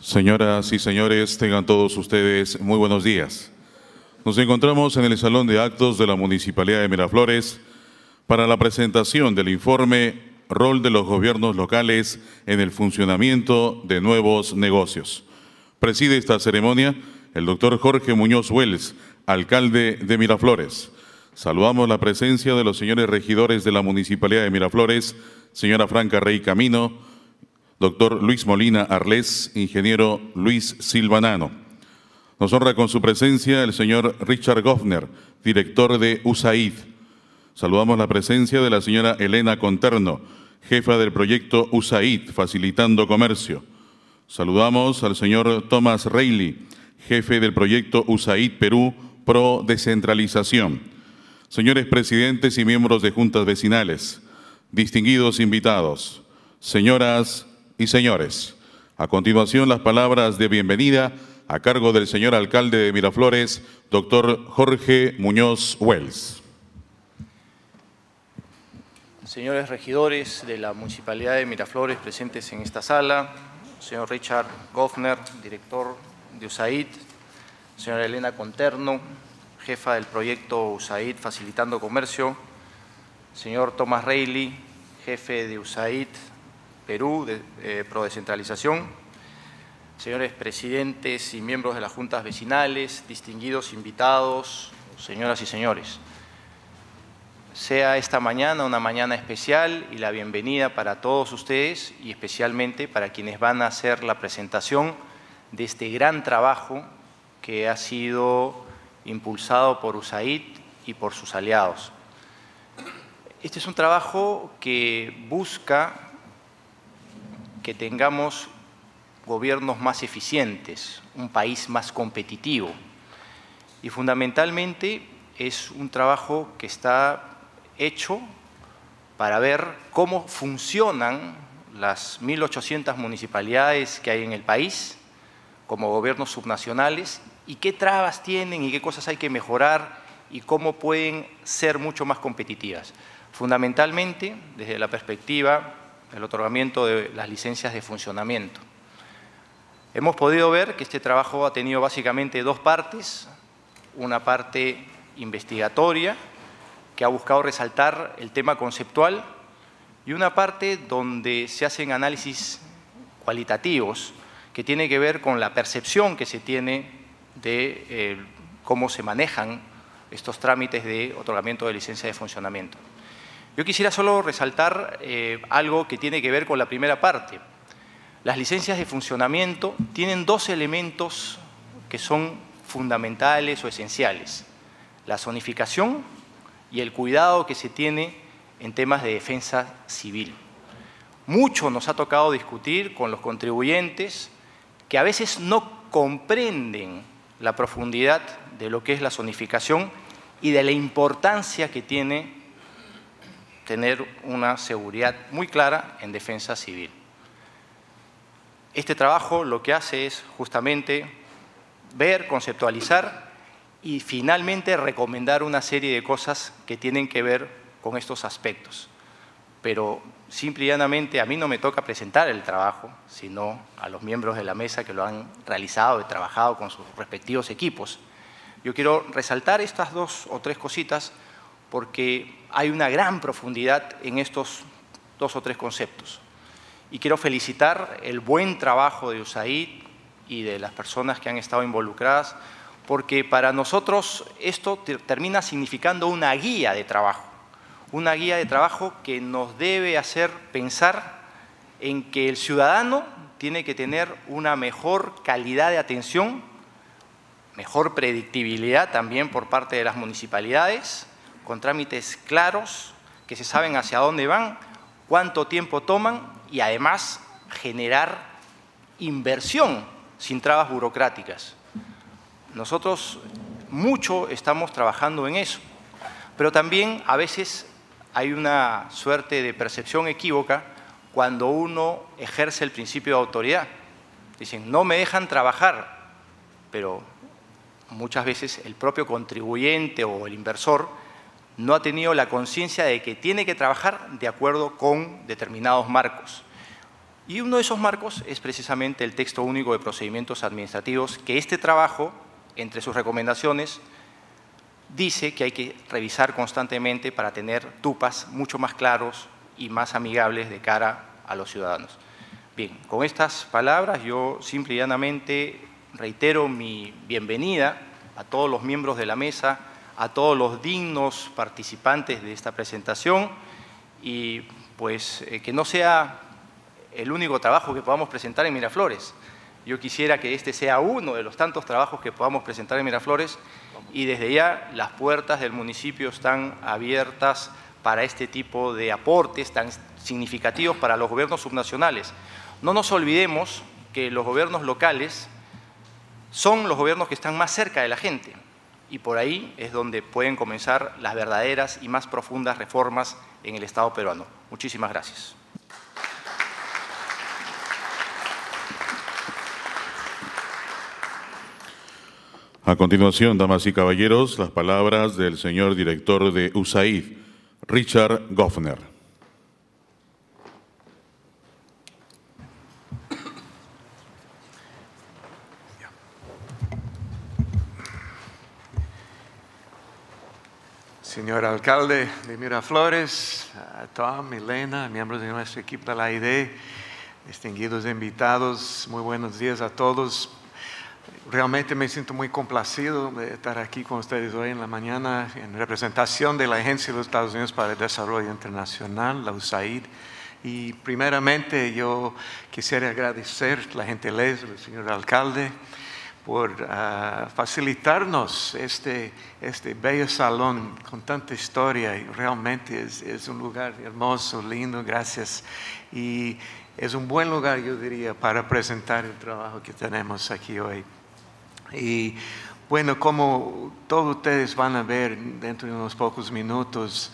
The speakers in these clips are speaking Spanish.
Señoras y señores, tengan todos ustedes muy buenos días. Nos encontramos en el Salón de Actos de la Municipalidad de Miraflores para la presentación del informe Rol de los Gobiernos Locales en el Funcionamiento de Nuevos Negocios. Preside esta ceremonia el doctor Jorge Muñoz Wells, alcalde de Miraflores. Saludamos la presencia de los señores regidores de la Municipalidad de Miraflores, señora Franca Rey Camino, doctor Luis Molina Arles, ingeniero Luis Silvanano. Nos honra con su presencia el señor Richard Goffner, director de USAID. Saludamos la presencia de la señora Elena Conterno, jefa del proyecto USAID, facilitando comercio. Saludamos al señor Thomas Reilly, jefe del proyecto USAID Perú, pro descentralización. Señores presidentes y miembros de juntas vecinales, distinguidos invitados, señoras y señores, a continuación las palabras de bienvenida a cargo del señor alcalde de Miraflores, doctor Jorge Muñoz Wells. Señores regidores de la Municipalidad de Miraflores presentes en esta sala, señor Richard Goffner, director de USAID, señora Elena Conterno, jefa del proyecto USAID Facilitando Comercio, señor Tomás Reilly, jefe de USAID Perú, de, eh, Pro señores presidentes y miembros de las juntas vecinales, distinguidos invitados, señoras y señores. Sea esta mañana una mañana especial y la bienvenida para todos ustedes y especialmente para quienes van a hacer la presentación de este gran trabajo que ha sido impulsado por USAID y por sus aliados. Este es un trabajo que busca que tengamos gobiernos más eficientes, un país más competitivo. Y fundamentalmente es un trabajo que está hecho para ver cómo funcionan las 1.800 municipalidades que hay en el país como gobiernos subnacionales y qué trabas tienen y qué cosas hay que mejorar y cómo pueden ser mucho más competitivas. Fundamentalmente, desde la perspectiva el otorgamiento de las licencias de funcionamiento. Hemos podido ver que este trabajo ha tenido básicamente dos partes, una parte investigatoria, que ha buscado resaltar el tema conceptual, y una parte donde se hacen análisis cualitativos, que tiene que ver con la percepción que se tiene de eh, cómo se manejan estos trámites de otorgamiento de licencias de funcionamiento. Yo quisiera solo resaltar eh, algo que tiene que ver con la primera parte. Las licencias de funcionamiento tienen dos elementos que son fundamentales o esenciales. La zonificación y el cuidado que se tiene en temas de defensa civil. Mucho nos ha tocado discutir con los contribuyentes que a veces no comprenden la profundidad de lo que es la zonificación y de la importancia que tiene tener una seguridad muy clara en defensa civil. Este trabajo lo que hace es justamente ver, conceptualizar y finalmente recomendar una serie de cosas que tienen que ver con estos aspectos. Pero simple y llanamente a mí no me toca presentar el trabajo, sino a los miembros de la mesa que lo han realizado y trabajado con sus respectivos equipos. Yo quiero resaltar estas dos o tres cositas porque hay una gran profundidad en estos dos o tres conceptos. Y quiero felicitar el buen trabajo de USAID y de las personas que han estado involucradas, porque para nosotros esto termina significando una guía de trabajo, una guía de trabajo que nos debe hacer pensar en que el ciudadano tiene que tener una mejor calidad de atención, mejor predictibilidad también por parte de las municipalidades, con trámites claros, que se saben hacia dónde van, cuánto tiempo toman y además generar inversión sin trabas burocráticas. Nosotros mucho estamos trabajando en eso, pero también a veces hay una suerte de percepción equívoca cuando uno ejerce el principio de autoridad. Dicen, no me dejan trabajar, pero muchas veces el propio contribuyente o el inversor no ha tenido la conciencia de que tiene que trabajar de acuerdo con determinados marcos. Y uno de esos marcos es precisamente el texto único de procedimientos administrativos, que este trabajo, entre sus recomendaciones, dice que hay que revisar constantemente para tener tupas mucho más claros y más amigables de cara a los ciudadanos. Bien, con estas palabras yo simple y llanamente reitero mi bienvenida a todos los miembros de la mesa, a todos los dignos participantes de esta presentación y pues eh, que no sea el único trabajo que podamos presentar en Miraflores. Yo quisiera que este sea uno de los tantos trabajos que podamos presentar en Miraflores y desde ya las puertas del municipio están abiertas para este tipo de aportes tan significativos para los gobiernos subnacionales. No nos olvidemos que los gobiernos locales son los gobiernos que están más cerca de la gente y por ahí es donde pueden comenzar las verdaderas y más profundas reformas en el Estado peruano. Muchísimas gracias. A continuación, damas y caballeros, las palabras del señor director de USAID, Richard Goffner. alcalde de Miraflores, a Tom, Elena, miembros de nuestro equipo de la ID, distinguidos invitados, muy buenos días a todos. Realmente me siento muy complacido de estar aquí con ustedes hoy en la mañana en representación de la Agencia de los Estados Unidos para el Desarrollo Internacional, la USAID. Y primeramente yo quisiera agradecer la gentileza del señor alcalde por ah, facilitarnos este, este bello salón con tanta historia. realmente es, es, un lugar hermoso, lindo, gracias. Y es un buen lugar, yo diría, para presentar el trabajo que tenemos aquí hoy. Y bueno, como todos ustedes van a ver dentro de unos pocos minutos,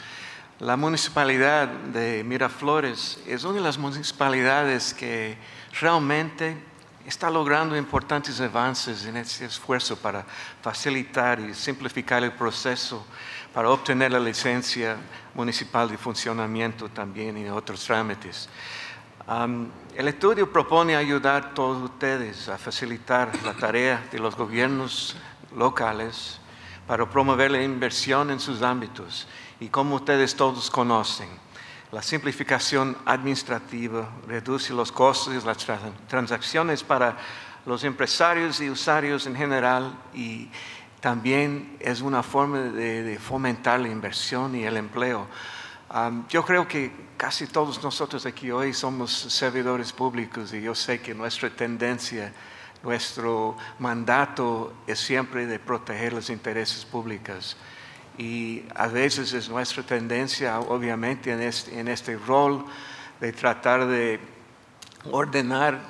la municipalidad de Miraflores es una de las municipalidades que realmente está logrando importantes avances en este esfuerzo para facilitar y simplificar el proceso para obtener la licencia municipal de funcionamiento también y otros trámites. el estudio propone ayudar a todos ustedes a facilitar la tarea de los gobiernos locales para promover la inversión en sus ámbitos y como ustedes todos conocen, la simplificación administrativa reduce los costos y las transacciones para los empresarios y usuarios en general y también es una forma de, fomentar la inversión y el empleo. yo creo que casi todos nosotros aquí hoy somos servidores públicos y yo sé que nuestra tendencia, nuestro mandato es siempre de proteger los intereses públicos. Y a veces es nuestra tendencia, obviamente, en este, en este rol de tratar de ordenar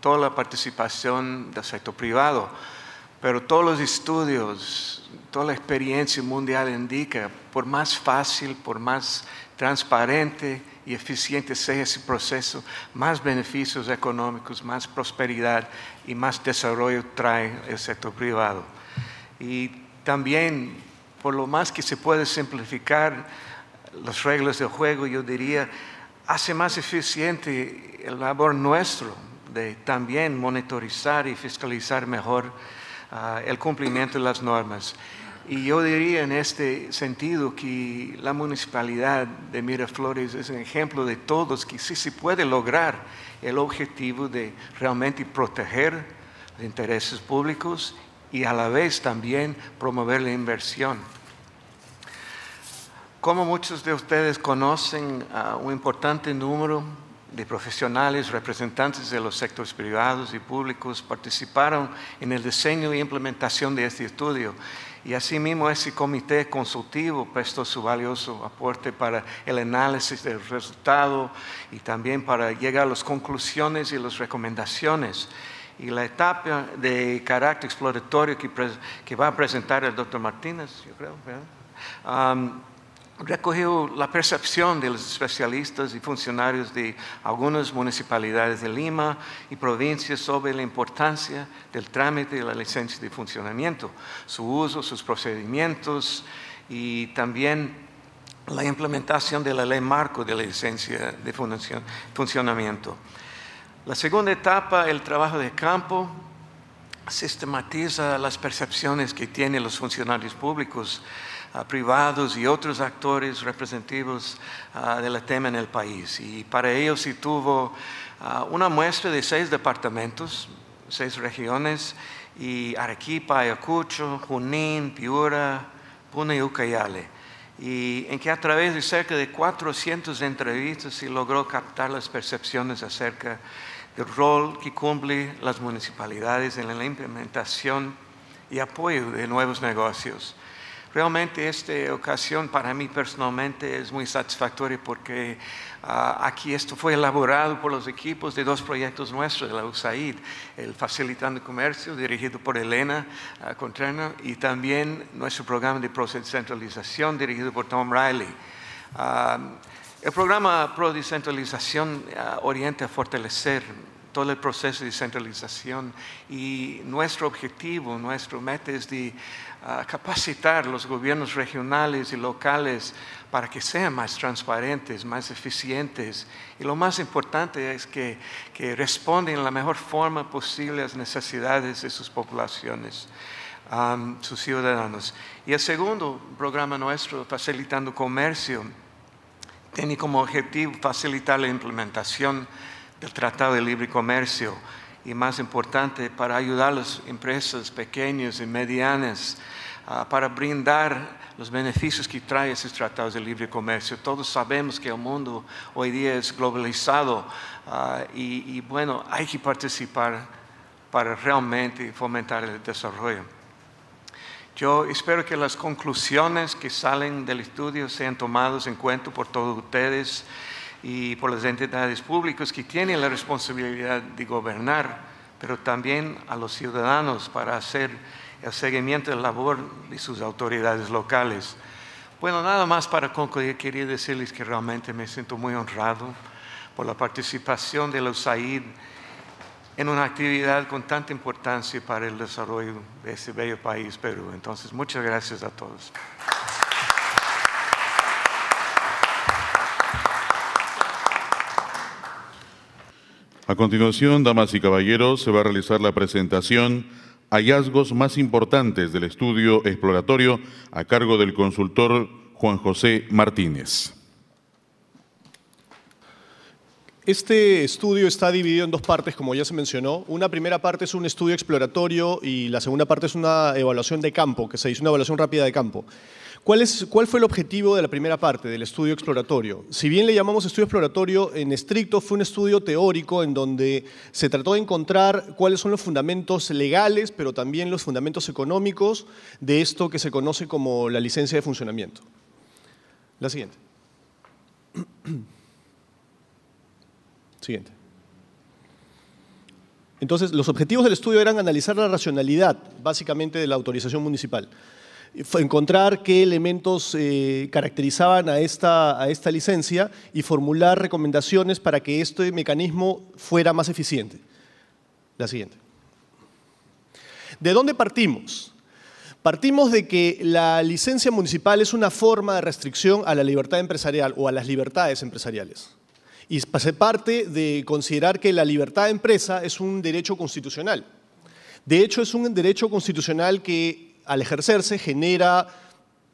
toda la participación del sector privado. Pero todos los estudios, toda la experiencia mundial indica, por más fácil, por más transparente y eficiente sea ese proceso, más beneficios económicos, más prosperidad y más desarrollo trae el sector privado. Y también por lo más que se puede simplificar las reglas del juego, yo diría, hace más eficiente el labor nuestro de también monitorizar y fiscalizar mejor ah, el cumplimiento de las normas. Y yo diría en este sentido que la municipalidad de Miraflores es un ejemplo de todos que sí se puede lograr el objetivo de realmente proteger los intereses públicos y a la vez también promover la inversión. Como muchos de ustedes conocen, ah, un importante número de profesionales, representantes de los sectores privados y públicos participaron en el diseño y e implementación de este estudio. Y asimismo ese comité consultivo prestó su valioso aporte para el análisis del resultado y también para llegar a las conclusiones y las recomendaciones y la etapa de carácter exploratorio que, va a presentar el doctor Martínez, yo creo, recogió la percepción de los especialistas y funcionarios de algunas municipalidades de Lima y provincias sobre la importancia del trámite de la licencia de funcionamiento, su uso, sus procedimientos y también la implementación de la ley marco de la licencia de funcionamiento. La segunda etapa, el trabajo de campo, sistematiza las percepciones que tienen los funcionarios públicos, ah, privados y otros actores representativos ah, la tema en el país. Y para ello se tuvo ah, una muestra de seis departamentos, seis regiones, y Arequipa, Ayacucho, Junín, Piura, Pune y Ucayale, y en que a través de cerca de 400 entrevistas se logró captar las percepciones acerca el rol que cumplen las municipalidades en la implementación y apoyo de nuevos negocios. Realmente esta ocasión para mí personalmente es muy satisfactoria porque ah, aquí esto fue elaborado por los equipos de dos proyectos nuestros de la USAID, el Facilitando Comercio dirigido por Elena uh, y también nuestro programa de proceso de centralización dirigido por Tom Riley. Ah, el programa Pro Descentralización ah, orienta a fortalecer todo el proceso de descentralización y nuestro objetivo, nuestro meta es de ah, capacitar los gobiernos regionales y locales para que sean más transparentes, más eficientes y lo más importante es que, que responden de la mejor forma posible a las necesidades de sus poblaciones. a sus ciudadanos. Y el segundo programa nuestro, Facilitando Comercio, tiene como objetivo facilitar la implementación del Tratado de Libre Comercio y más importante, para ayudar a las empresas pequeñas y medianas ah, para brindar los beneficios que trae esos tratados de libre comercio. Todos sabemos que el mundo hoy día es globalizado ah, y bueno, hay que participar para realmente fomentar el desarrollo. Yo espero que las conclusiones que salen del estudio sean tomadas en cuenta por todos ustedes y por las entidades públicas que tienen la responsabilidad de gobernar, pero también a los ciudadanos para hacer el seguimiento de la labor de sus autoridades locales. Bueno, nada más para concluir, quería decirles que realmente me siento muy honrado por la participación de los aid en una actividad con tanta importancia para el desarrollo de este bello país, Perú. Entonces, muchas gracias a todos. A continuación, damas y caballeros, se va a realizar la presentación Hallazgos más importantes del estudio exploratorio a cargo del consultor Juan José Martínez. Este estudio está dividido en dos partes, como ya se mencionó. Una primera parte es un estudio exploratorio y la segunda parte es una evaluación de campo, que se hizo una evaluación rápida de campo. ¿Cuál, es, ¿Cuál fue el objetivo de la primera parte del estudio exploratorio? Si bien le llamamos estudio exploratorio, en estricto fue un estudio teórico en donde se trató de encontrar cuáles son los fundamentos legales, pero también los fundamentos económicos de esto que se conoce como la licencia de funcionamiento. La siguiente. Siguiente. Entonces, los objetivos del estudio eran analizar la racionalidad, básicamente, de la autorización municipal. Encontrar qué elementos eh, caracterizaban a esta, a esta licencia y formular recomendaciones para que este mecanismo fuera más eficiente. La siguiente. ¿De dónde partimos? Partimos de que la licencia municipal es una forma de restricción a la libertad empresarial o a las libertades empresariales. Y se parte de considerar que la libertad de empresa es un derecho constitucional. De hecho, es un derecho constitucional que al ejercerse genera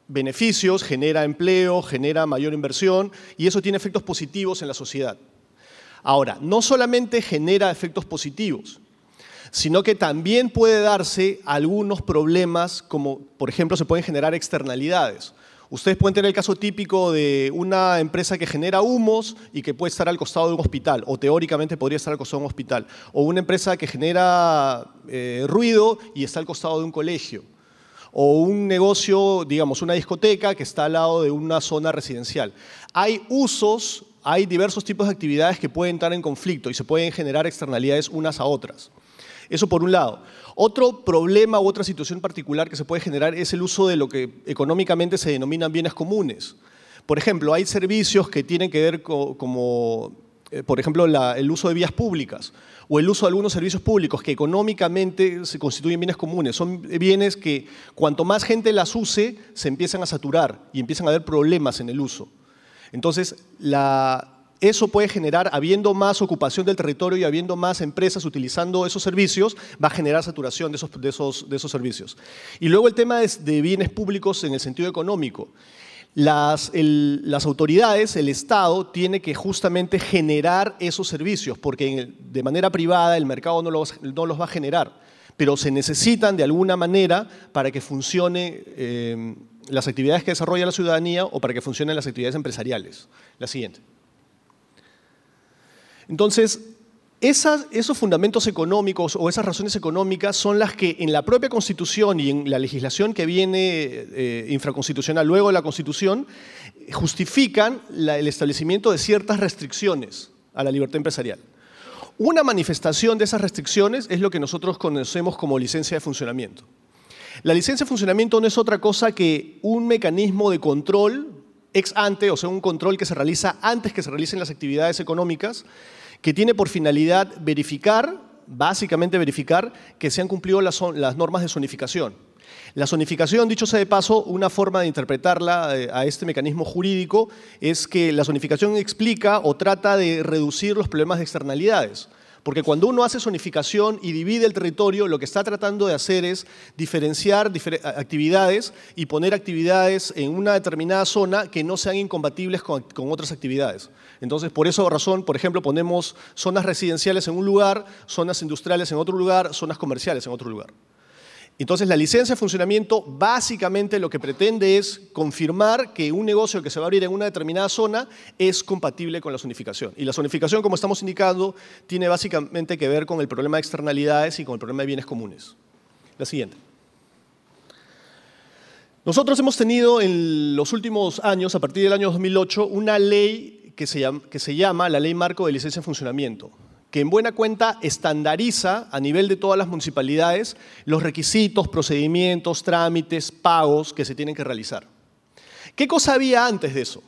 beneficios, genera empleo, genera mayor inversión y eso tiene efectos positivos en la sociedad. Ahora, no solamente genera efectos positivos, sino que también puede darse algunos problemas, como por ejemplo se pueden generar externalidades. Ustedes pueden tener el caso típico de una empresa que genera humos y que puede estar al costado de un hospital, o teóricamente podría estar al costado de un hospital, o una empresa que genera eh, ruido y está al costado de un colegio, o un negocio, digamos, una discoteca que está al lado de una zona residencial. Hay usos, hay diversos tipos de actividades que pueden estar en conflicto y se pueden generar externalidades unas a otras. Eso por un lado. Otro problema u otra situación particular que se puede generar es el uso de lo que económicamente se denominan bienes comunes. Por ejemplo, hay servicios que tienen que ver con, como, eh, por ejemplo, el uso de vías públicas o el uso de algunos servicios públicos que económicamente se constituyen bienes comunes. Son bienes que cuanto más gente las use, se empiezan a saturar y empiezan a haber problemas en el uso. Entonces, la, eso puede generar, habiendo más ocupación del territorio y habiendo más empresas utilizando esos servicios, va a generar saturación de esos, servicios. Y luego el tema es de bienes públicos en el sentido económico. Las, autoridades, el Estado, tiene que justamente generar esos servicios, porque de manera privada el mercado no los, va a generar, pero se necesitan de alguna manera para que funcione eh, las actividades que desarrolla la ciudadanía o para que funcionen las actividades empresariales. La siguiente. Entonces, esos fundamentos económicos o esas razones económicas son las que en la propia Constitución y en la legislación que viene eh, infraconstitucional luego de la Constitución justifican el establecimiento de ciertas restricciones a la libertad empresarial. Una manifestación de esas restricciones es lo que nosotros conocemos como licencia de funcionamiento. La licencia de funcionamiento no es otra cosa que un mecanismo de control ex ante, o sea, un control que se realiza antes que se realicen las actividades económicas, que tiene por finalidad verificar, básicamente verificar, que se han cumplido las, normas de zonificación. La zonificación, dicho sea de paso, una forma de interpretarla eh, a este mecanismo jurídico es que la zonificación explica o trata de reducir los problemas de externalidades. Porque cuando uno hace zonificación y divide el territorio, lo que está tratando de hacer es diferenciar actividades y poner actividades en una determinada zona que no sean incompatibles con, otras actividades. Entonces, por esa razón, por ejemplo, ponemos zonas residenciales en un lugar, zonas industriales en otro lugar, zonas comerciales en otro lugar. Entonces, la licencia de funcionamiento básicamente lo que pretende es confirmar que un negocio que se va a abrir en una determinada zona es compatible con la zonificación. Y la zonificación, como estamos indicando, tiene básicamente que ver con el problema de externalidades y con el problema de bienes comunes. La siguiente. Nosotros hemos tenido en los últimos años, a partir del año 2008, una ley que se, llama, la Ley Marco de Licencia de Funcionamiento, que en buena cuenta estandariza a nivel de todas las municipalidades los requisitos, procedimientos, trámites, pagos que se tienen que realizar. ¿Qué cosa había antes de eso?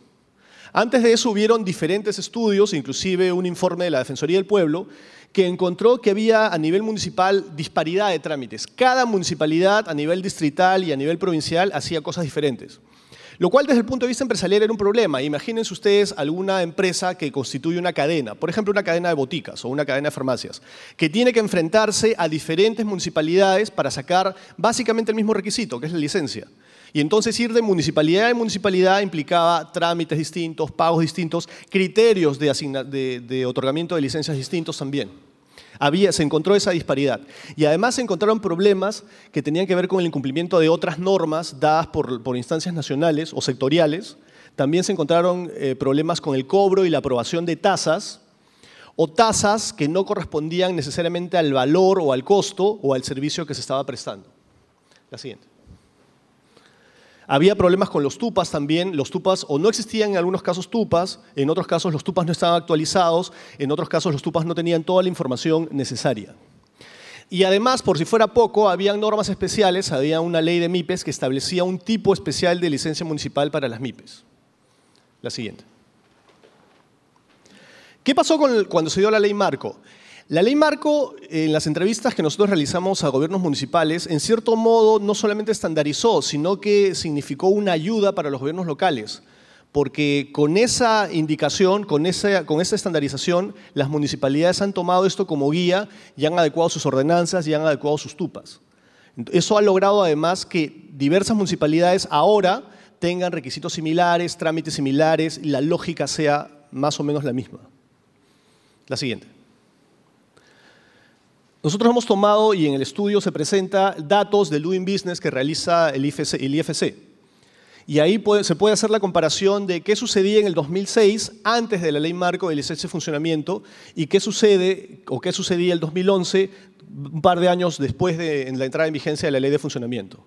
Antes de eso hubieron diferentes estudios, inclusive un informe de la Defensoría del Pueblo, que encontró que había a nivel municipal disparidad de trámites. Cada municipalidad a nivel distrital y a nivel provincial hacía cosas diferentes. Lo cual desde el punto de vista empresarial era un problema. Imagínense ustedes alguna empresa que constituye una cadena, por ejemplo una cadena de boticas o una cadena de farmacias, que tiene que enfrentarse a diferentes municipalidades para sacar básicamente el mismo requisito, que es la licencia. Y entonces ir de municipalidad en municipalidad implicaba trámites distintos, pagos distintos, criterios de, de otorgamiento de licencias distintos también se encontró esa disparidad. Y además se encontraron problemas que tenían que ver con el incumplimiento de otras normas dadas por, instancias nacionales o sectoriales. También se encontraron eh, problemas con el cobro y la aprobación de tasas o tasas que no correspondían necesariamente al valor o al costo o al servicio que se estaba prestando. La siguiente. Había problemas con los tupas también. Los tupas o no existían en algunos casos tupas, en otros casos los tupas no estaban actualizados, en otros casos los tupas no tenían toda la información necesaria. Y además, por si fuera poco, había normas especiales, había una ley de MIPES que establecía un tipo especial de licencia municipal para las MIPES. La siguiente. ¿Qué pasó con cuando se dio la ley Marco? La ley marco, eh, en las entrevistas que nosotros realizamos a gobiernos municipales, en cierto modo no solamente estandarizó, sino que significó una ayuda para los gobiernos locales, porque con esa indicación, con esa, con esa estandarización, las municipalidades han tomado esto como guía y han adecuado sus ordenanzas y han adecuado sus tupas. Eso ha logrado además que diversas municipalidades ahora tengan requisitos similares, trámites similares, y la lógica sea más o menos la misma. La siguiente. Nosotros hemos tomado y en el estudio se presenta datos del Doing Business que realiza el IFC. Y ahí se puede hacer la comparación de qué sucedía en el 2006 antes de la ley marco del IFC de funcionamiento y qué sucede o qué sucedía el 2011 un par de años después de la entrada en vigencia de la ley de funcionamiento.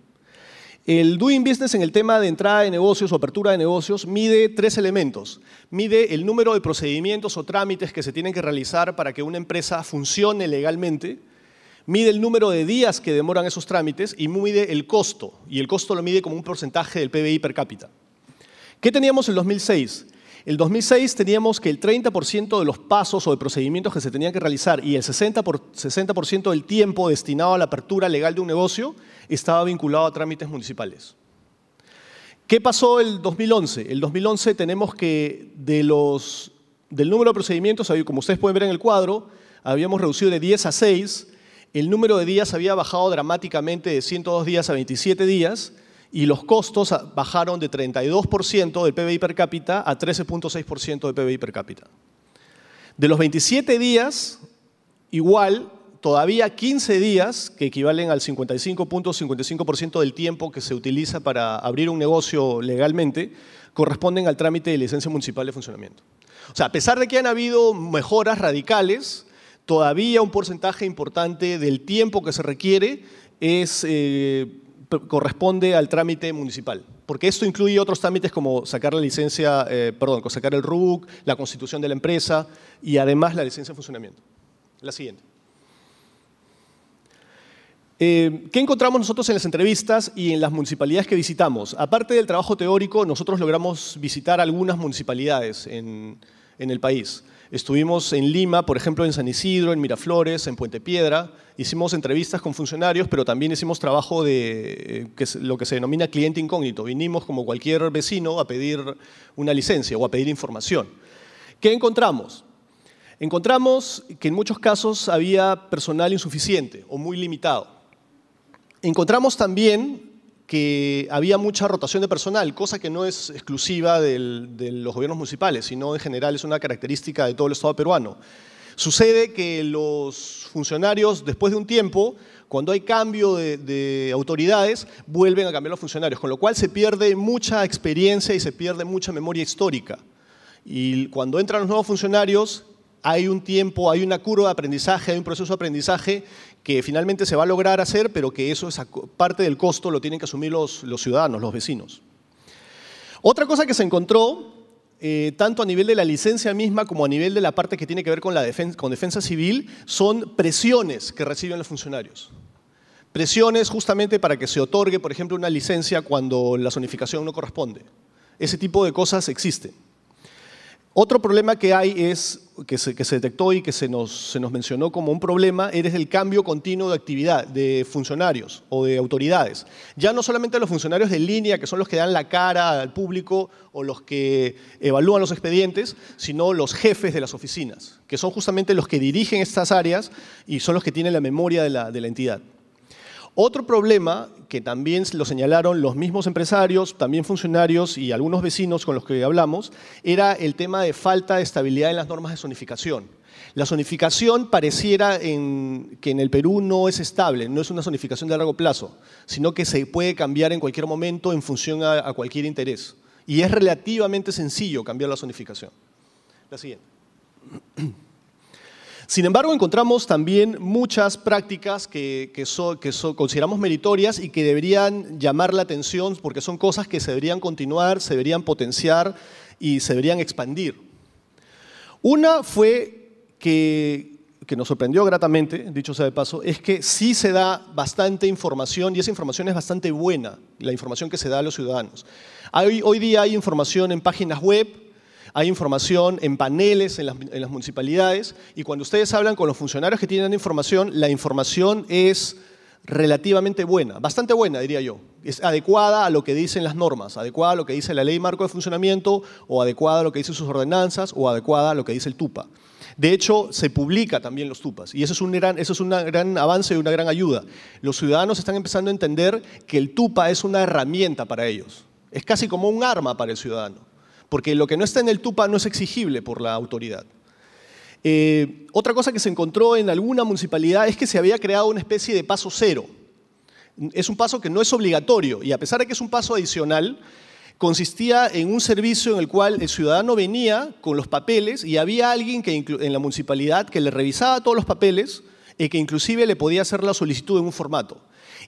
El Doing Business en el tema de entrada de negocios o apertura de negocios mide tres elementos. Mide el número de procedimientos o trámites que se tienen que realizar para que una empresa funcione legalmente, mide el número de días que demoran esos trámites y mide el costo. Y el costo lo mide como un porcentaje del PBI per cápita. ¿Qué teníamos en 2006? El 2006 teníamos que el 30% de los pasos o de procedimientos que se tenían que realizar y el 60%, por, del tiempo destinado a la apertura legal de un negocio estaba vinculado a trámites municipales. ¿Qué pasó el 2011? El 2011 tenemos que del número de procedimientos, como ustedes pueden ver en el cuadro, habíamos reducido de 10 a 6, el número de días había bajado dramáticamente de 102 días a 27 días y los costos bajaron de 32% del PBI per cápita a 13.6% del PBI per cápita. De los 27 días, igual, todavía 15 días, que equivalen al 55.55% del tiempo que se utiliza para abrir un negocio legalmente, corresponden al trámite de licencia municipal de funcionamiento. O sea, a pesar de que han habido mejoras radicales, todavía un porcentaje importante del tiempo que se requiere es eh, corresponde al trámite municipal, porque esto incluye otros trámites como sacar la licencia, eh, perdón, sacar el RUC, la constitución de la empresa y además la licencia de funcionamiento. La siguiente. Eh, ¿Qué encontramos nosotros en las entrevistas y en las municipalidades que visitamos? Aparte del trabajo teórico, nosotros logramos visitar algunas municipalidades en el país. Estuvimos en Lima, por ejemplo, en San Isidro, en Miraflores, en Puente Piedra. Hicimos entrevistas con funcionarios, pero también hicimos trabajo de eh, que lo que se denomina cliente incógnito. Vinimos como cualquier vecino a pedir una licencia o a pedir información. ¿Qué encontramos? Encontramos que en muchos casos había personal insuficiente o muy limitado. Encontramos también que había mucha rotación de personal, cosa que no es exclusiva de los gobiernos municipales, sino en general es una característica de todo el Estado peruano. Sucede que los funcionarios, después de un tiempo, cuando hay cambio de, de, autoridades, vuelven a cambiar los funcionarios, con lo cual se pierde mucha experiencia y se pierde mucha memoria histórica. Y cuando entran los nuevos funcionarios, hay un tiempo, hay una curva de aprendizaje, hay un proceso de aprendizaje que finalmente se va a lograr hacer, pero que eso es parte del costo, lo tienen que asumir los, ciudadanos, los vecinos. Otra cosa que se encontró, eh, tanto a nivel de la licencia misma como a nivel de la parte que tiene que ver con, la con defensa civil, son presiones que reciben los funcionarios. Presiones justamente para que se otorgue, por ejemplo, una licencia cuando la zonificación no corresponde. Ese tipo de cosas existen. Otro problema que hay es, que se, detectó y que se nos, se nos, mencionó como un problema, es el cambio continuo de actividad de funcionarios o de autoridades. Ya no solamente los funcionarios de línea, que son los que dan la cara al público o los que evalúan los expedientes, sino los jefes de las oficinas, que son justamente los que dirigen estas áreas y son los que tienen la memoria de la entidad. Otro problema que también lo señalaron los mismos empresarios, también funcionarios y algunos vecinos con los que hablamos, era el tema de falta de estabilidad en las normas de zonificación. La zonificación pareciera que en el Perú no es estable, no es una zonificación de largo plazo, sino que se puede cambiar en cualquier momento en función a, a cualquier interés. Y es relativamente sencillo cambiar la zonificación. La siguiente. Sin embargo, encontramos también muchas prácticas que, consideramos meritorias y que deberían llamar la atención porque son cosas que se deberían continuar, se deberían potenciar y se deberían expandir. Una fue que, nos sorprendió gratamente, dicho sea de paso, es que sí se da bastante información y esa información es bastante buena, la información que se da a los ciudadanos. hoy día hay información en páginas web, hay información en paneles en las, municipalidades y cuando ustedes hablan con los funcionarios que tienen información, la información es relativamente buena, bastante buena diría yo. Es adecuada a lo que dicen las normas, adecuada a lo que dice la ley marco de funcionamiento o adecuada a lo que dicen sus ordenanzas o adecuada a lo que dice el TUPA. De hecho, se publica también los TUPAs y eso es un gran, eso es un gran avance y una gran ayuda. Los ciudadanos están empezando a entender que el TUPA es una herramienta para ellos. Es casi como un arma para el ciudadano porque lo que no está en el Tupa no es exigible por la autoridad. Eh, otra cosa que se encontró en alguna municipalidad es que se había creado una especie de paso cero. Es un paso que no es obligatorio y a pesar de que es un paso adicional, consistía en un servicio en el cual el ciudadano venía con los papeles y había alguien que en la municipalidad que le revisaba todos los papeles y que inclusive le podía hacer la solicitud en un formato.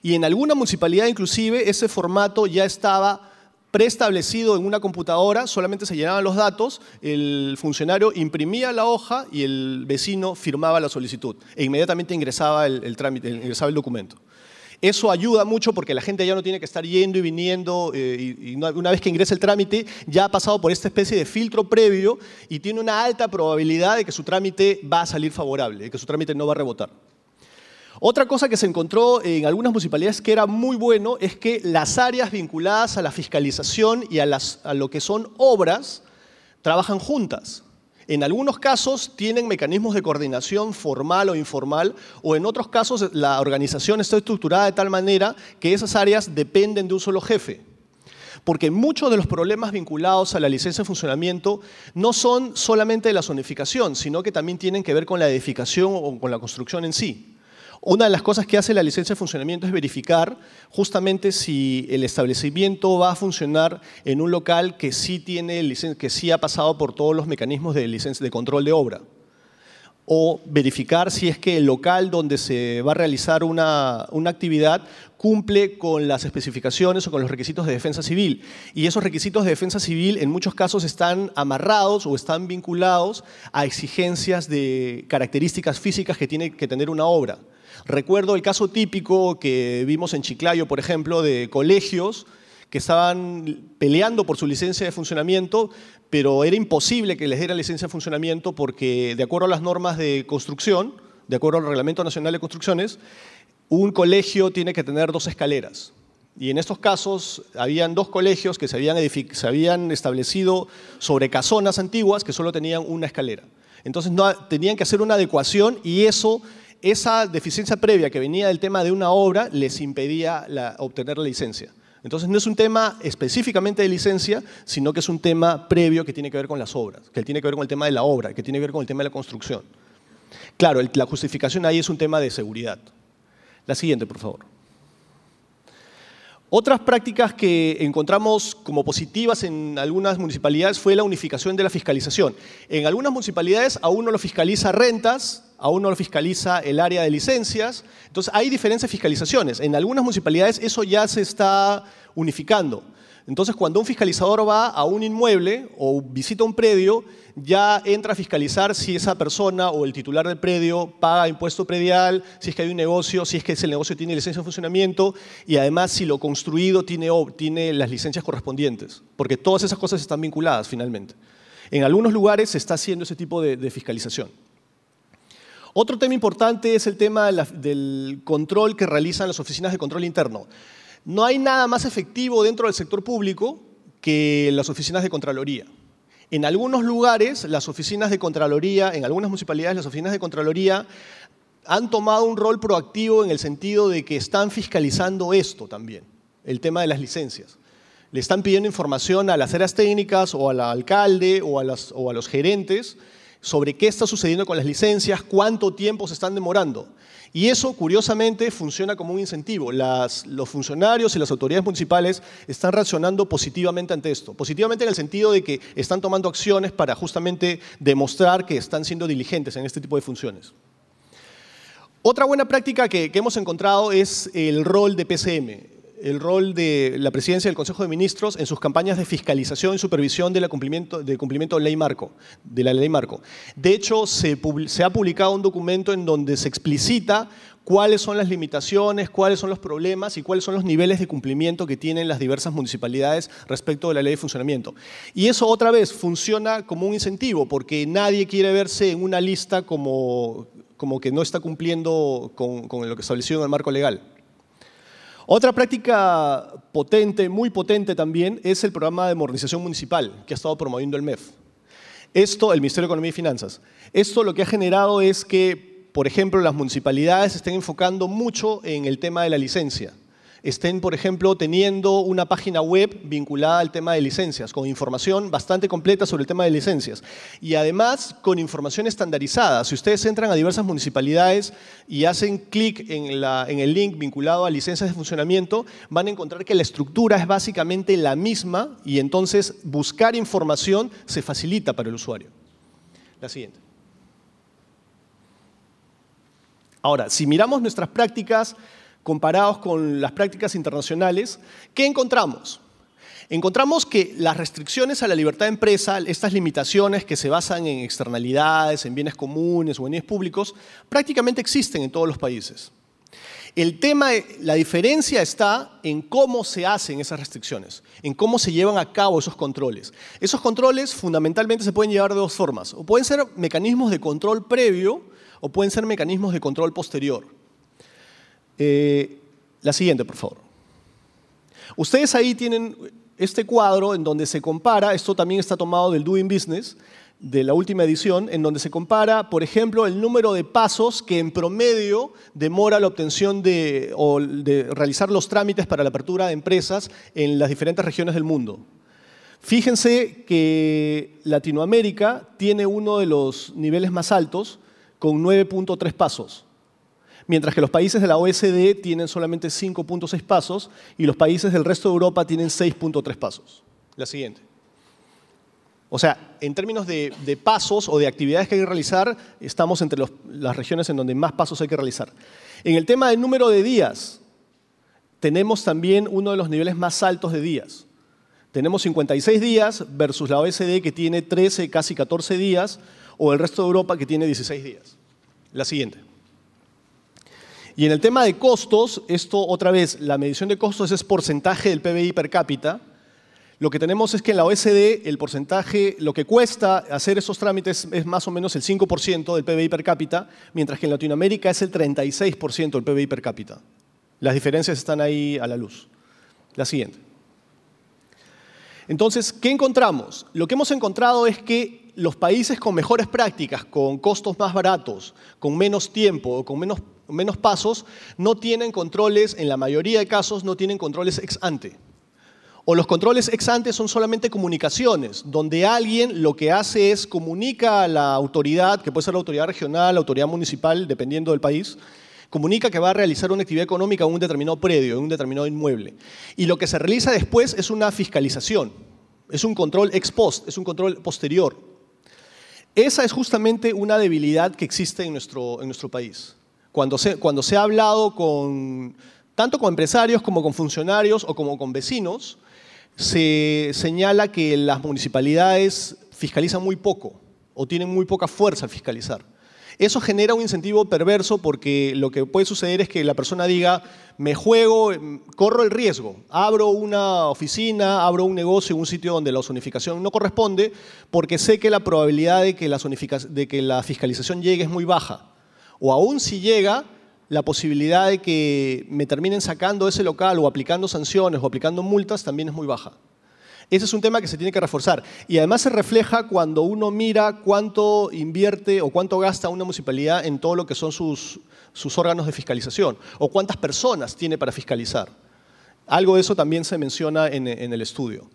Y en alguna municipalidad inclusive ese formato ya estaba preestablecido en una computadora, solamente se llenaban los datos, el funcionario imprimía la hoja y el vecino firmaba la solicitud e inmediatamente ingresaba el, trámite, ingresaba el documento. Eso ayuda mucho porque la gente ya no tiene que estar yendo y viniendo eh, y, y una vez que ingresa el trámite ya ha pasado por esta especie de filtro previo y tiene una alta probabilidad de que su trámite va a salir favorable, de que su trámite no va a rebotar. Otra cosa que se encontró en algunas municipalidades que era muy bueno es que las áreas vinculadas a la fiscalización y a, las, lo que son obras trabajan juntas. En algunos casos tienen mecanismos de coordinación formal o informal, o en otros casos la organización está estructurada de tal manera que esas áreas dependen de un solo jefe. Porque muchos de los problemas vinculados a la licencia de funcionamiento no son solamente de la zonificación, sino que también tienen que ver con la edificación o con la construcción en sí. Una de las cosas que hace la licencia de funcionamiento es verificar justamente si el establecimiento va a funcionar en un local que sí, tiene, que sí ha pasado por todos los mecanismos de, licencia, de control de obra o verificar si es que el local donde se va a realizar una, una, actividad cumple con las especificaciones o con los requisitos de defensa civil. Y esos requisitos de defensa civil en muchos casos están amarrados o están vinculados a exigencias de características físicas que tiene que tener una obra. Recuerdo el caso típico que vimos en Chiclayo, por ejemplo, de colegios que estaban peleando por su licencia de funcionamiento, pero era imposible que les diera licencia de funcionamiento porque, de acuerdo a las normas de construcción, de acuerdo al Reglamento Nacional de Construcciones, un colegio tiene que tener dos escaleras. Y en estos casos habían dos colegios que se habían, habían establecido sobre casonas antiguas que solo tenían una escalera. Entonces no, tenían que hacer una adecuación y eso esa deficiencia previa que venía del tema de una obra les impedía obtener la licencia. Entonces no es un tema específicamente de licencia, sino que es un tema previo que tiene que ver con las obras, que tiene que ver con el tema de la obra, que tiene que ver con el tema de la construcción. Claro, la justificación ahí es un tema de seguridad. La siguiente, por favor. Otras prácticas que encontramos como positivas en algunas municipalidades fue la unificación de la fiscalización. En algunas municipalidades aún no lo fiscaliza rentas, aún no lo fiscaliza el área de licencias. Entonces hay diferentes fiscalizaciones. En algunas municipalidades eso ya se está unificando. Entonces, cuando un fiscalizador va a un inmueble o visita un predio, ya entra a fiscalizar si esa persona o el titular del predio paga impuesto predial, si es que hay un negocio, si es que ese negocio tiene licencia de funcionamiento y además si lo construido tiene, las licencias correspondientes, porque todas esas cosas están vinculadas finalmente. En algunos lugares se está haciendo ese tipo de, fiscalización. Otro tema importante es el tema del control que realizan las oficinas de control interno. No hay nada más efectivo dentro del sector público que las oficinas de Contraloría. En algunos lugares, las oficinas de Contraloría, en algunas municipalidades, las oficinas de Contraloría han tomado un rol proactivo en el sentido de que están fiscalizando esto también, el tema de las licencias. Le están pidiendo información a las áreas técnicas o al alcalde o a los gerentes sobre qué está sucediendo con las licencias, cuánto tiempo se están demorando. Y eso, curiosamente, funciona como un incentivo. los funcionarios y las autoridades municipales están reaccionando positivamente ante esto. Positivamente en el sentido de que están tomando acciones para justamente demostrar que están siendo diligentes en este tipo de funciones. Otra buena práctica que, que hemos encontrado es el rol de PCM el rol de la presidencia del Consejo de Ministros en sus campañas de fiscalización y supervisión del cumplimiento, de cumplimiento de, ley marco, de la ley marco. De hecho, se, ha publicado un documento en donde se explicita cuáles son las limitaciones, cuáles son los problemas y cuáles son los niveles de cumplimiento que tienen las diversas municipalidades respecto de la ley de funcionamiento. Y eso otra vez funciona como un incentivo, porque nadie quiere verse en una lista como, como que no está cumpliendo con, lo que estableció en el marco legal. Otra práctica potente, muy potente también, es el programa de modernización municipal que ha estado promoviendo el MEF. Esto, el Ministerio de Economía y Finanzas. Esto lo que ha generado es que, por ejemplo, las municipalidades estén enfocando mucho en el tema de la licencia estén, por ejemplo, teniendo una página web vinculada al tema de licencias, con información bastante completa sobre el tema de licencias. Y además con información estandarizada. Si ustedes entran a diversas municipalidades y hacen clic en, el link vinculado a licencias de funcionamiento, van a encontrar que la estructura es básicamente la misma y entonces buscar información se facilita para el usuario. La siguiente. Ahora, si miramos nuestras prácticas comparados con las prácticas internacionales, ¿qué encontramos? Encontramos que las restricciones a la libertad de empresa, estas limitaciones que se basan en externalidades, en bienes comunes o en bienes públicos, prácticamente existen en todos los países. El tema, la diferencia está en cómo se hacen esas restricciones, en cómo se llevan a cabo esos controles. Esos controles fundamentalmente se pueden llevar de dos formas, o pueden ser mecanismos de control previo o pueden ser mecanismos de control posterior. Eh, la siguiente, por favor. Ustedes ahí tienen este cuadro en donde se compara, esto también está tomado del Doing Business, de la última edición, en donde se compara, por ejemplo, el número de pasos que en promedio demora la obtención de, o de realizar los trámites para la apertura de empresas en las diferentes regiones del mundo. Fíjense que Latinoamérica tiene uno de los niveles más altos, con 9.3 pasos mientras que los países de la OSD tienen solamente 5.6 pasos y los países del resto de Europa tienen 6.3 pasos. La siguiente. O sea, en términos de, pasos o de actividades que hay que realizar, estamos entre las regiones en donde más pasos hay que realizar. En el tema del número de días, tenemos también uno de los niveles más altos de días. Tenemos 56 días versus la OSD que tiene 13, casi 14 días, o el resto de Europa que tiene 16 días. La siguiente. Y en el tema de costos, esto otra vez, la medición de costos es porcentaje del PBI per cápita. Lo que tenemos es que en la OSD el porcentaje, lo que cuesta hacer esos trámites es más o menos el 5% del PBI per cápita, mientras que en Latinoamérica es el 36% del PBI per cápita. Las diferencias están ahí a la luz. La siguiente. Entonces, ¿qué encontramos? Lo que hemos encontrado es que los países con mejores prácticas, con costos más baratos, con menos tiempo, o con menos, menos pasos, no tienen controles, en la mayoría de casos, no tienen controles ex ante. O los controles ex ante son solamente comunicaciones, donde alguien lo que hace es comunica a la autoridad, que puede ser la autoridad regional, la autoridad municipal, dependiendo del país, comunica que va a realizar una actividad económica en un determinado predio, en un determinado inmueble. Y lo que se realiza después es una fiscalización, es un control ex post, es un control posterior. Esa es justamente una debilidad que existe en nuestro, país. Cuando se, ha hablado tanto con empresarios como con funcionarios o como con vecinos, se señala que las municipalidades fiscalizan muy poco o tienen muy poca fuerza al fiscalizar. Eso genera un incentivo perverso porque lo que puede suceder es que la persona diga, me juego, corro el riesgo, abro una oficina, abro un negocio, un sitio donde la zonificación no corresponde, porque sé que la probabilidad de que la, de que la fiscalización llegue es muy baja. O aún si llega, la posibilidad de que me terminen sacando ese local o aplicando sanciones o aplicando multas también es muy baja. Ese es un tema que se tiene que reforzar. Y además se refleja cuando uno mira cuánto invierte o cuánto gasta una municipalidad en todo lo que son sus, órganos de fiscalización o cuántas personas tiene para fiscalizar. Algo de eso también se menciona en, el estudio.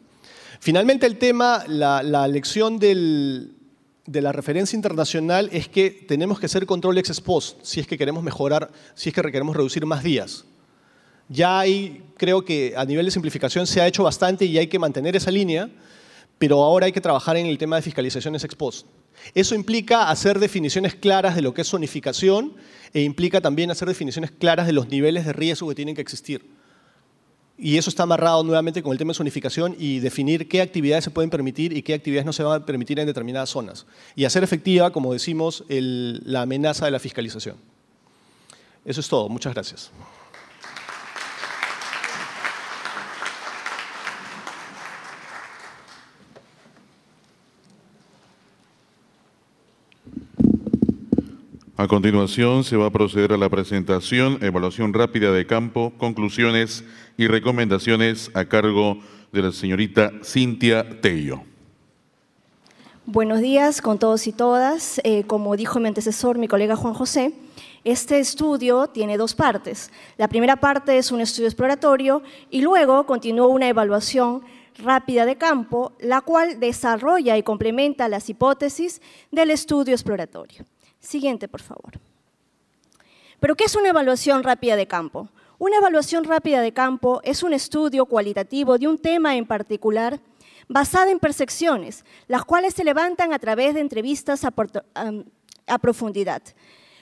Finalmente el tema, la, la lección de la referencia internacional es que tenemos que hacer control ex post si es que queremos mejorar, si es que queremos reducir más días. Ya hay, creo que a nivel de simplificación se ha hecho bastante y hay que mantener esa línea, pero ahora hay que trabajar en el tema de fiscalizaciones ex post. Eso implica hacer definiciones claras de lo que es zonificación e implica también hacer definiciones claras de los niveles de riesgo que tienen que existir. Y eso está amarrado nuevamente con el tema de zonificación y definir qué actividades se pueden permitir y qué actividades no se van a permitir en determinadas zonas. Y hacer efectiva, como decimos, la amenaza de la fiscalización. Eso es todo. Muchas gracias. A continuación, se va a proceder a la presentación, evaluación rápida de campo, conclusiones y recomendaciones a cargo de la señorita Cintia Tello. Buenos días con todos y todas. Eh, como dijo mi antecesor, mi colega Juan José, este estudio tiene dos partes. La primera parte es un estudio exploratorio y luego continúa una evaluación rápida de campo, la cual desarrolla y complementa las hipótesis del estudio exploratorio. Siguiente, por favor. Pero, ¿qué es una evaluación rápida de campo? Una evaluación rápida de campo es un estudio cualitativo de un tema en particular basada en percepciones, las cuales se levantan a través de entrevistas a, a profundidad.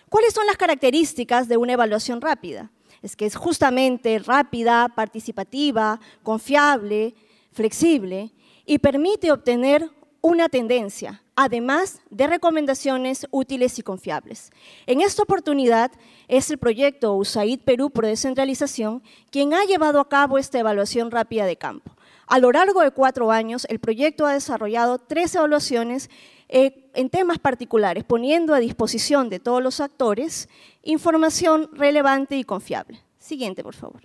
¿Cuáles son las características de una evaluación rápida? Es que es justamente rápida, participativa, confiable, flexible y permite obtener una tendencia, además de recomendaciones útiles y confiables. En esta oportunidad es el proyecto USAID Perú por Descentralización quien ha llevado a cabo esta evaluación rápida de campo. A lo largo de cuatro años, el proyecto ha desarrollado tres evaluaciones eh, en temas particulares, poniendo a disposición de todos los actores información relevante y confiable. Siguiente, por favor.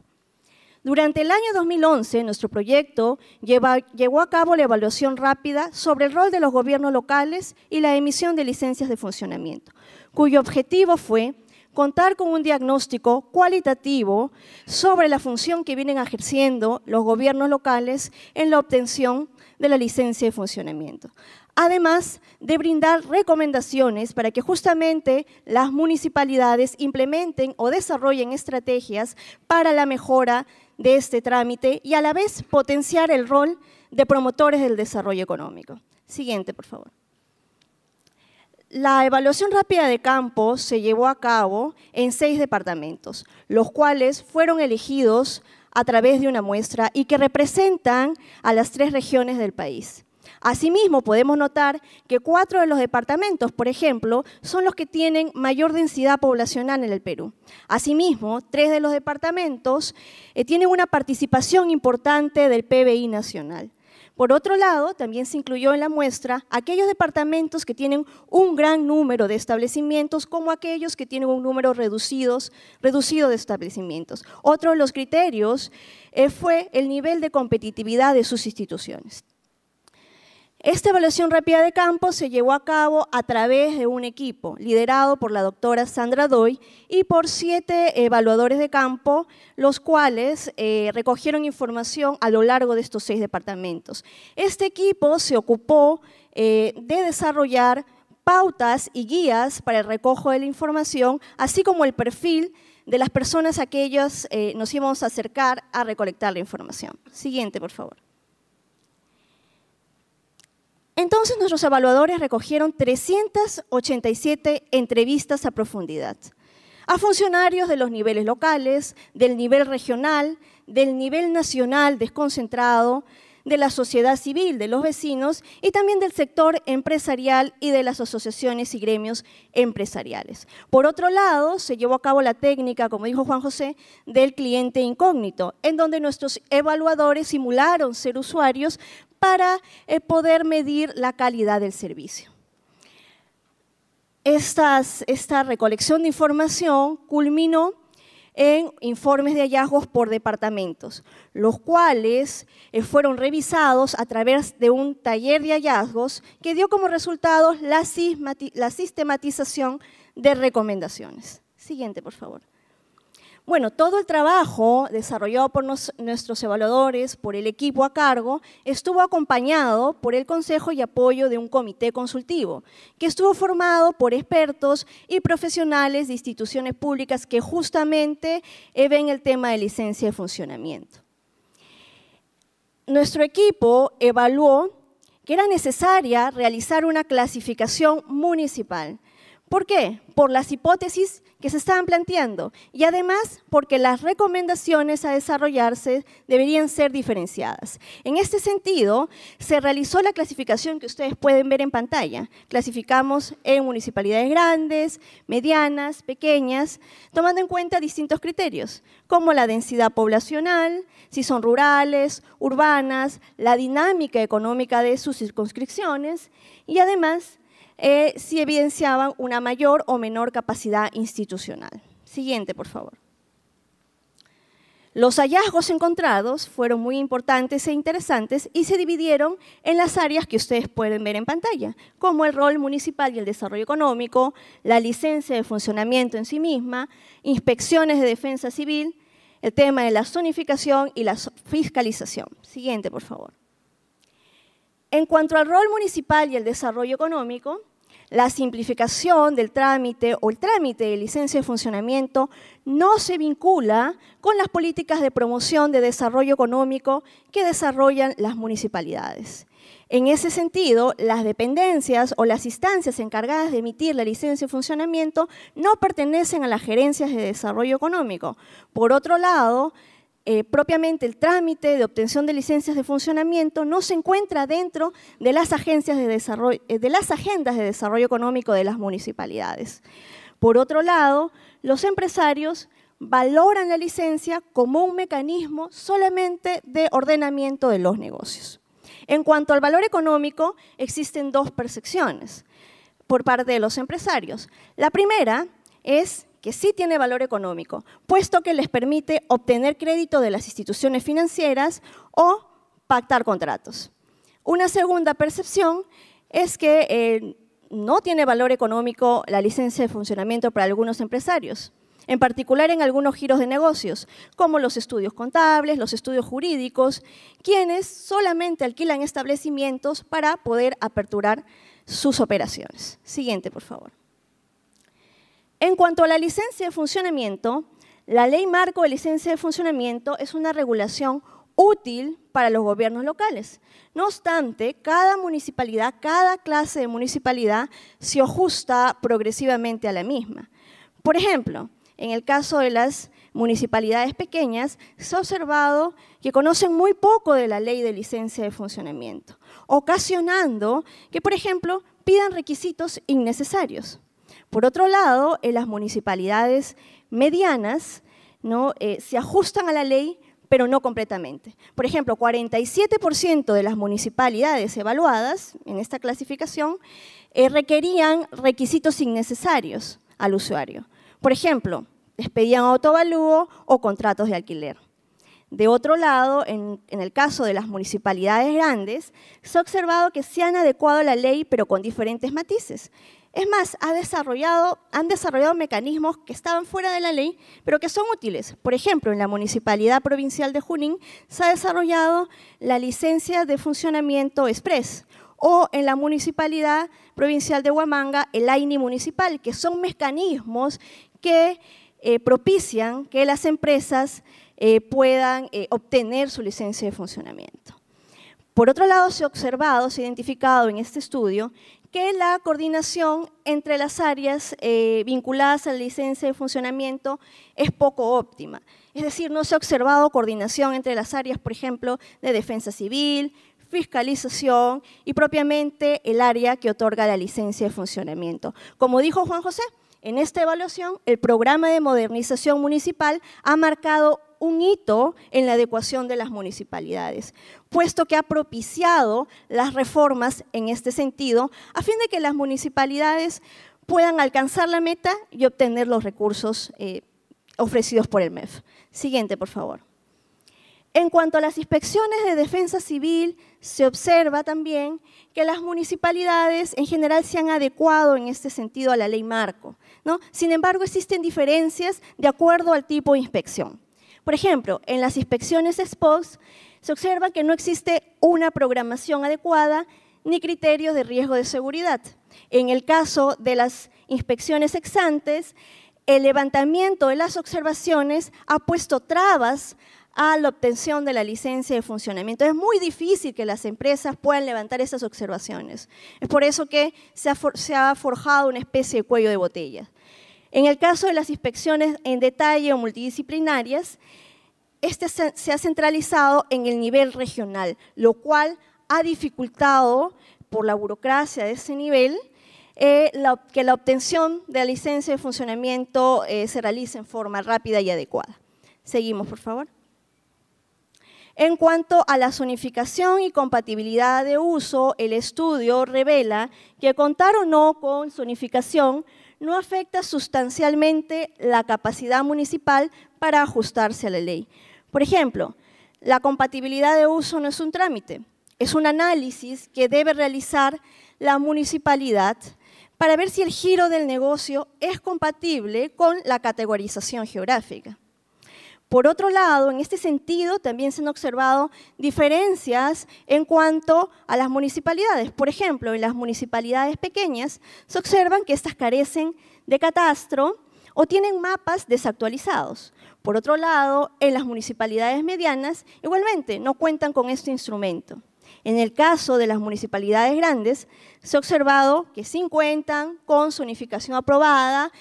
Durante el año 2011, nuestro proyecto llevó a cabo la evaluación rápida sobre el rol de los gobiernos locales y la emisión de licencias de funcionamiento, cuyo objetivo fue contar con un diagnóstico cualitativo sobre la función que vienen ejerciendo los gobiernos locales en la obtención de la licencia de funcionamiento. Además de brindar recomendaciones para que justamente las municipalidades implementen o desarrollen estrategias para la mejora de este trámite y a la vez potenciar el rol de promotores del desarrollo económico. Siguiente, por favor. La evaluación rápida de campo se llevó a cabo en seis departamentos, los cuales fueron elegidos a través de una muestra y que representan a las tres regiones del país. Asimismo, podemos notar que cuatro de los departamentos, por ejemplo, son los que tienen mayor densidad poblacional en el Perú. Asimismo, tres de los departamentos eh, tienen una participación importante del PBI nacional. Por otro lado, también se incluyó en la muestra aquellos departamentos que tienen un gran número de establecimientos como aquellos que tienen un número reducido de establecimientos. Otro de los criterios eh, fue el nivel de competitividad de sus instituciones. Esta evaluación rápida de campo se llevó a cabo a través de un equipo liderado por la doctora Sandra Doy y por siete evaluadores de campo, los cuales eh, recogieron información a lo largo de estos seis departamentos. Este equipo se ocupó eh, de desarrollar pautas y guías para el recojo de la información, así como el perfil de las personas a aquellas eh, nos íbamos a acercar a recolectar la información. Siguiente, por favor. Entonces nuestros evaluadores recogieron 387 entrevistas a profundidad a funcionarios de los niveles locales, del nivel regional, del nivel nacional desconcentrado, de la sociedad civil, de los vecinos y también del sector empresarial y de las asociaciones y gremios empresariales. Por otro lado, se llevó a cabo la técnica, como dijo Juan José, del cliente incógnito, en donde nuestros evaluadores simularon ser usuarios para eh, poder medir la calidad del servicio. esta recolección de información culminó en informes de hallazgos por departamentos, los cuales eh, fueron revisados a través de un taller de hallazgos que dio como resultado la sistematización de recomendaciones. Siguiente, por favor. Bueno, todo el trabajo desarrollado por nuestros evaluadores, por el equipo a cargo, estuvo acompañado por el consejo y apoyo de un comité consultivo, que estuvo formado por expertos y profesionales de instituciones públicas que justamente eh, ven el tema de licencia de funcionamiento. Nuestro equipo evaluó que era necesaria realizar una clasificación municipal ¿Por qué? Por las hipótesis que se estaban planteando y además porque las recomendaciones a desarrollarse deberían ser diferenciadas. En este sentido, se realizó la clasificación que ustedes pueden ver en pantalla. Clasificamos en municipalidades grandes, medianas, pequeñas, tomando en cuenta distintos criterios, como la densidad poblacional, si son rurales, urbanas, la dinámica económica de sus circunscripciones y además eh, si evidenciaban una mayor o menor capacidad institucional. Siguiente, por favor. Los hallazgos encontrados fueron muy importantes e interesantes y se dividieron en las áreas que ustedes pueden ver en pantalla, como el rol municipal y el desarrollo económico, la licencia de funcionamiento en sí misma, inspecciones de defensa civil, el tema de la zonificación y la fiscalización. Siguiente, por favor. En cuanto al rol municipal y el desarrollo económico, la simplificación del trámite o el trámite de licencia de funcionamiento no se vincula con las políticas de promoción de desarrollo económico que desarrollan las municipalidades. En ese sentido, las dependencias o las instancias encargadas de emitir la licencia de funcionamiento no pertenecen a las gerencias de desarrollo económico. Por otro lado, eh, propiamente el trámite de obtención de licencias de funcionamiento no se encuentra dentro de las, eh, de las agendas de desarrollo económico de las municipalidades. Por otro lado, los empresarios valoran la licencia como un mecanismo solamente de ordenamiento de los negocios. En cuanto al valor económico, existen dos percepciones por parte de los empresarios. La primera es que sí tiene valor económico, puesto que les permite obtener crédito de las instituciones financieras o pactar contratos. Una segunda percepción es que eh, no tiene valor económico la licencia de funcionamiento para algunos empresarios, en particular en algunos giros de negocios, como los estudios contables, los estudios jurídicos, quienes solamente alquilan establecimientos para poder aperturar sus operaciones. Siguiente, por favor. En cuanto a la licencia de funcionamiento, la ley marco de licencia de funcionamiento es una regulación útil para los gobiernos locales. No obstante, cada municipalidad, cada clase de municipalidad se ajusta progresivamente a la misma. Por ejemplo, en el caso de las municipalidades pequeñas, se ha observado que conocen muy poco de la ley de licencia de funcionamiento, ocasionando que, por ejemplo, pidan requisitos innecesarios. Por otro lado, en las municipalidades medianas ¿no? Eh, se ajustan a la ley, pero no completamente. Por ejemplo, 47% de las municipalidades evaluadas en esta clasificación eh, requerían requisitos innecesarios al usuario. Por ejemplo, despedían autovalúo o contratos de alquiler. De otro lado, en, en, el caso de las municipalidades grandes, se ha observado que se han adecuado a la ley, pero con diferentes matices. Es más, han desarrollado mecanismos que estaban fuera de la ley, pero que son útiles. Por ejemplo, en la Municipalidad Provincial de Junín se ha desarrollado la licencia de funcionamiento express o en la Municipalidad Provincial de Huamanga el AINI municipal, que son mecanismos que eh, propician que las empresas eh, puedan eh, obtener su licencia de funcionamiento. Por otro lado, se ha observado, se ha identificado en este estudio que la coordinación entre las áreas eh, vinculadas a la licencia de funcionamiento es poco óptima. Es decir, no se ha observado coordinación entre las áreas, por ejemplo, de defensa civil, fiscalización y propiamente el área que otorga la licencia de funcionamiento. Como dijo Juan José, en esta evaluación, el programa de modernización municipal ha marcado un hito en la adecuación de las municipalidades, puesto que ha propiciado las reformas en este sentido, a fin de que las municipalidades puedan alcanzar la meta y obtener los recursos eh, ofrecidos por el MEF. Siguiente, por favor. En cuanto a las inspecciones de defensa civil, se observa también que las municipalidades en general se han adecuado en este sentido a la ley marco. ¿no? Sin embargo, existen diferencias de acuerdo al tipo de inspección. Por ejemplo, en las inspecciones SPOX se observa que no existe una programación adecuada ni criterios de riesgo de seguridad. En el caso de las inspecciones exantes, el levantamiento de las observaciones ha puesto trabas a la obtención de la licencia de funcionamiento. Es muy difícil que las empresas puedan levantar esas observaciones. Es por eso que se ha, forjado una especie de cuello de botella. En el caso de las inspecciones en detalle o multidisciplinarias, este se ha centralizado en el nivel regional, lo cual ha dificultado por la burocracia de ese nivel eh, que la obtención de la licencia de funcionamiento eh, se realice en forma rápida y adecuada. Seguimos, por favor. En cuanto a la zonificación y compatibilidad de uso, el estudio revela que contar o no con zonificación no afecta sustancialmente la capacidad municipal para ajustarse a la ley. Por ejemplo, la compatibilidad de uso no es un trámite, es un análisis que debe realizar la municipalidad para ver si el giro del negocio es compatible con la categorización geográfica. Por otro lado, en este sentido también se han observado diferencias en cuanto a las municipalidades. Por ejemplo, en las municipalidades pequeñas se observan que estas carecen de catastro o tienen mapas desactualizados. Por otro lado, en las municipalidades medianas igualmente no cuentan con este instrumento. En el caso de las municipalidades grandes, se ha observado que sí cuentan con zonificación aprobada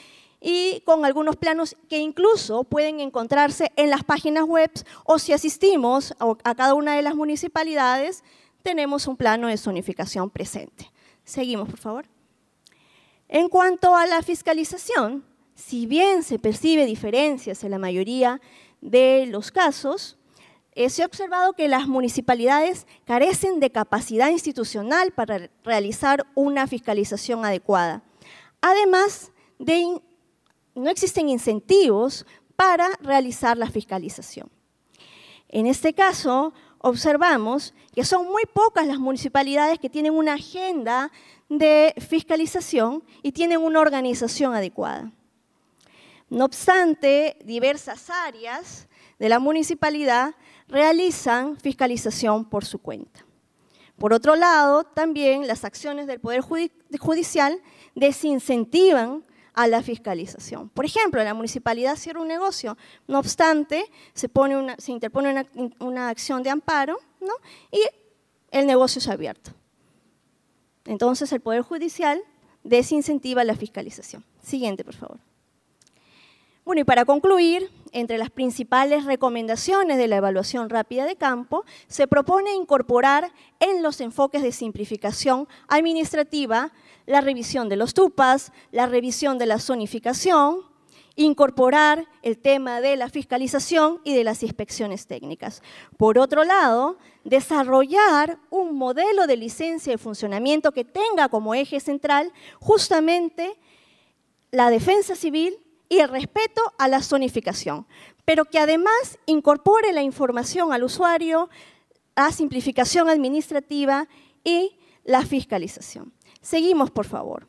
y con algunos planos que incluso pueden encontrarse en las páginas web o si asistimos a cada una de las municipalidades, tenemos un plano de zonificación presente. Seguimos, por favor. En cuanto a la fiscalización, si bien se percibe diferencias en la mayoría de los casos, eh, se ha observado que las municipalidades carecen de capacidad institucional para realizar una fiscalización adecuada, además de no existen incentivos para realizar la fiscalización. En este caso, observamos que son muy pocas las municipalidades que tienen una agenda de fiscalización y tienen una organización adecuada. No obstante, diversas áreas de la municipalidad realizan fiscalización por su cuenta. Por otro lado, también las acciones del Poder Judicial desincentivan a la fiscalización. Por ejemplo, la municipalidad cierra un negocio, no obstante, se, interpone una, acción de amparo ¿no? y el negocio es abierto. Entonces, el Poder Judicial desincentiva la fiscalización. Siguiente, por favor. Bueno, y para concluir, entre las principales recomendaciones de la evaluación rápida de campo, se propone incorporar en los enfoques de simplificación administrativa la revisión de los TUPAS, la revisión de la zonificación, incorporar el tema de la fiscalización y de las inspecciones técnicas. Por otro lado, desarrollar un modelo de licencia de funcionamiento que tenga como eje central justamente la defensa civil y el respeto a la zonificación, pero que además incorpore la información al usuario, la simplificación administrativa y la fiscalización. Seguimos, por favor.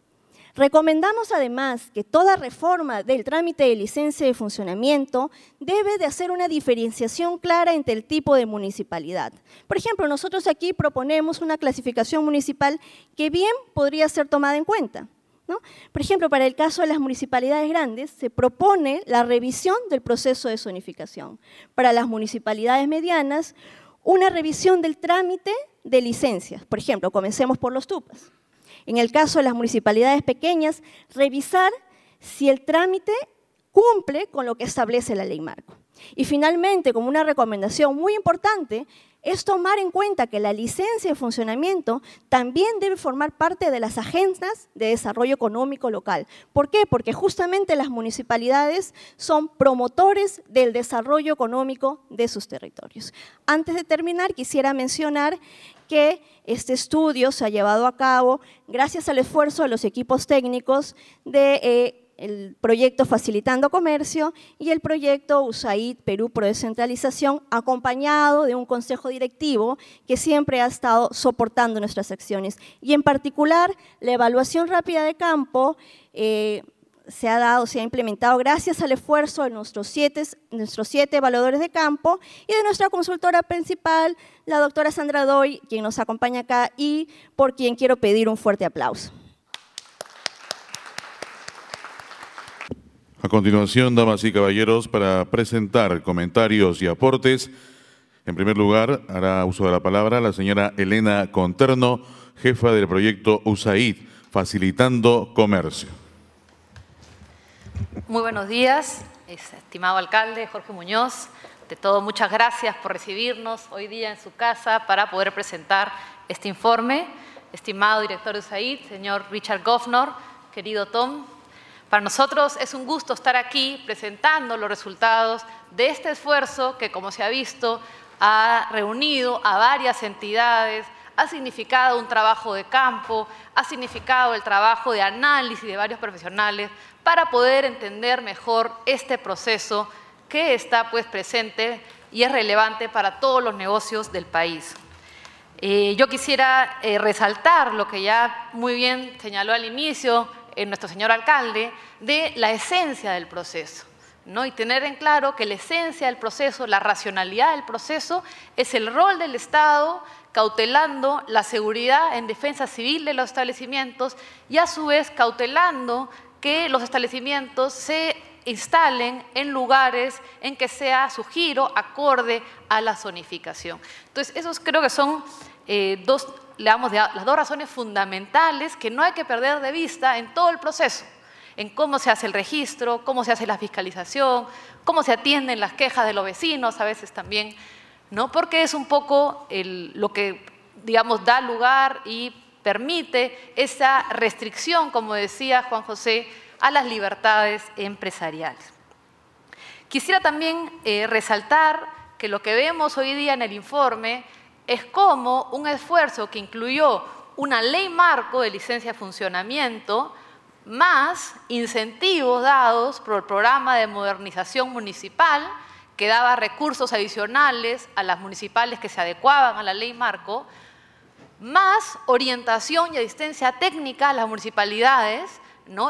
Recomendamos además que toda reforma del trámite de licencia de funcionamiento debe de hacer una diferenciación clara entre el tipo de municipalidad. Por ejemplo, nosotros aquí proponemos una clasificación municipal que bien podría ser tomada en cuenta. Por ejemplo, para el caso de las municipalidades grandes, se propone la revisión del proceso de zonificación. Para las municipalidades medianas, una revisión del trámite de licencias. Por ejemplo, comencemos por los tupas. En el caso de las municipalidades pequeñas, revisar si el trámite cumple con lo que establece la ley marco. Y finalmente, como una recomendación muy importante, es tomar en cuenta que la licencia de funcionamiento también debe formar parte de las agendas de desarrollo económico local. ¿Por qué? Porque justamente las municipalidades son promotores del desarrollo económico de sus territorios. Antes de terminar, quisiera mencionar que este estudio se ha llevado a cabo gracias al esfuerzo de los equipos técnicos de... Eh, el proyecto Facilitando Comercio y el proyecto USAID Perú Pro acompañado de un consejo directivo que siempre ha estado soportando nuestras acciones. Y en particular, la evaluación rápida de campo eh, se ha dado, se ha implementado gracias al esfuerzo de nuestros siete, nuestros siete evaluadores de campo y de nuestra consultora principal, la doctora Sandra Doy, quien nos acompaña acá y por quien quiero pedir un fuerte aplauso. A continuación, damas y caballeros, para presentar comentarios y aportes, en primer lugar, hará uso de la palabra la señora Elena Conterno, jefa del proyecto USAID, Facilitando Comercio. Muy buenos días, estimado alcalde Jorge Muñoz. De todo, muchas gracias por recibirnos hoy día en su casa para poder presentar este informe. Estimado director de USAID, señor Richard Goffnor, querido Tom, para nosotros es un gusto estar aquí presentando los resultados de este esfuerzo que, como se ha visto, ha reunido a varias entidades, ha significado un trabajo de campo, ha significado el trabajo de análisis de varios profesionales para poder entender mejor este proceso que está pues, presente y es relevante para todos los negocios del país. Eh, yo quisiera eh, resaltar lo que ya muy bien señaló al inicio en nuestro señor alcalde de la esencia del proceso. ¿no? Y tener en claro que la esencia del proceso, la racionalidad del proceso, es el rol del Estado cautelando la seguridad en defensa civil de los establecimientos y a su vez cautelando que los establecimientos se instalen en lugares en que sea su giro acorde a la zonificación. Entonces, esos creo que son eh, dos le damos las dos razones fundamentales que no hay que perder de vista en todo el proceso, en cómo se hace el registro, cómo se hace la fiscalización, cómo se atienden las quejas de los vecinos a veces también, ¿no? porque es un poco lo que, digamos, da lugar y permite esa restricción, como decía Juan José, a las libertades empresariales. Quisiera también eh, resaltar que lo que vemos hoy día en el informe es como un esfuerzo que incluyó una ley marco de licencia de funcionamiento más incentivos dados por el programa de modernización municipal que daba recursos adicionales a las municipales que se adecuaban a la ley marco, más orientación y asistencia técnica a las municipalidades,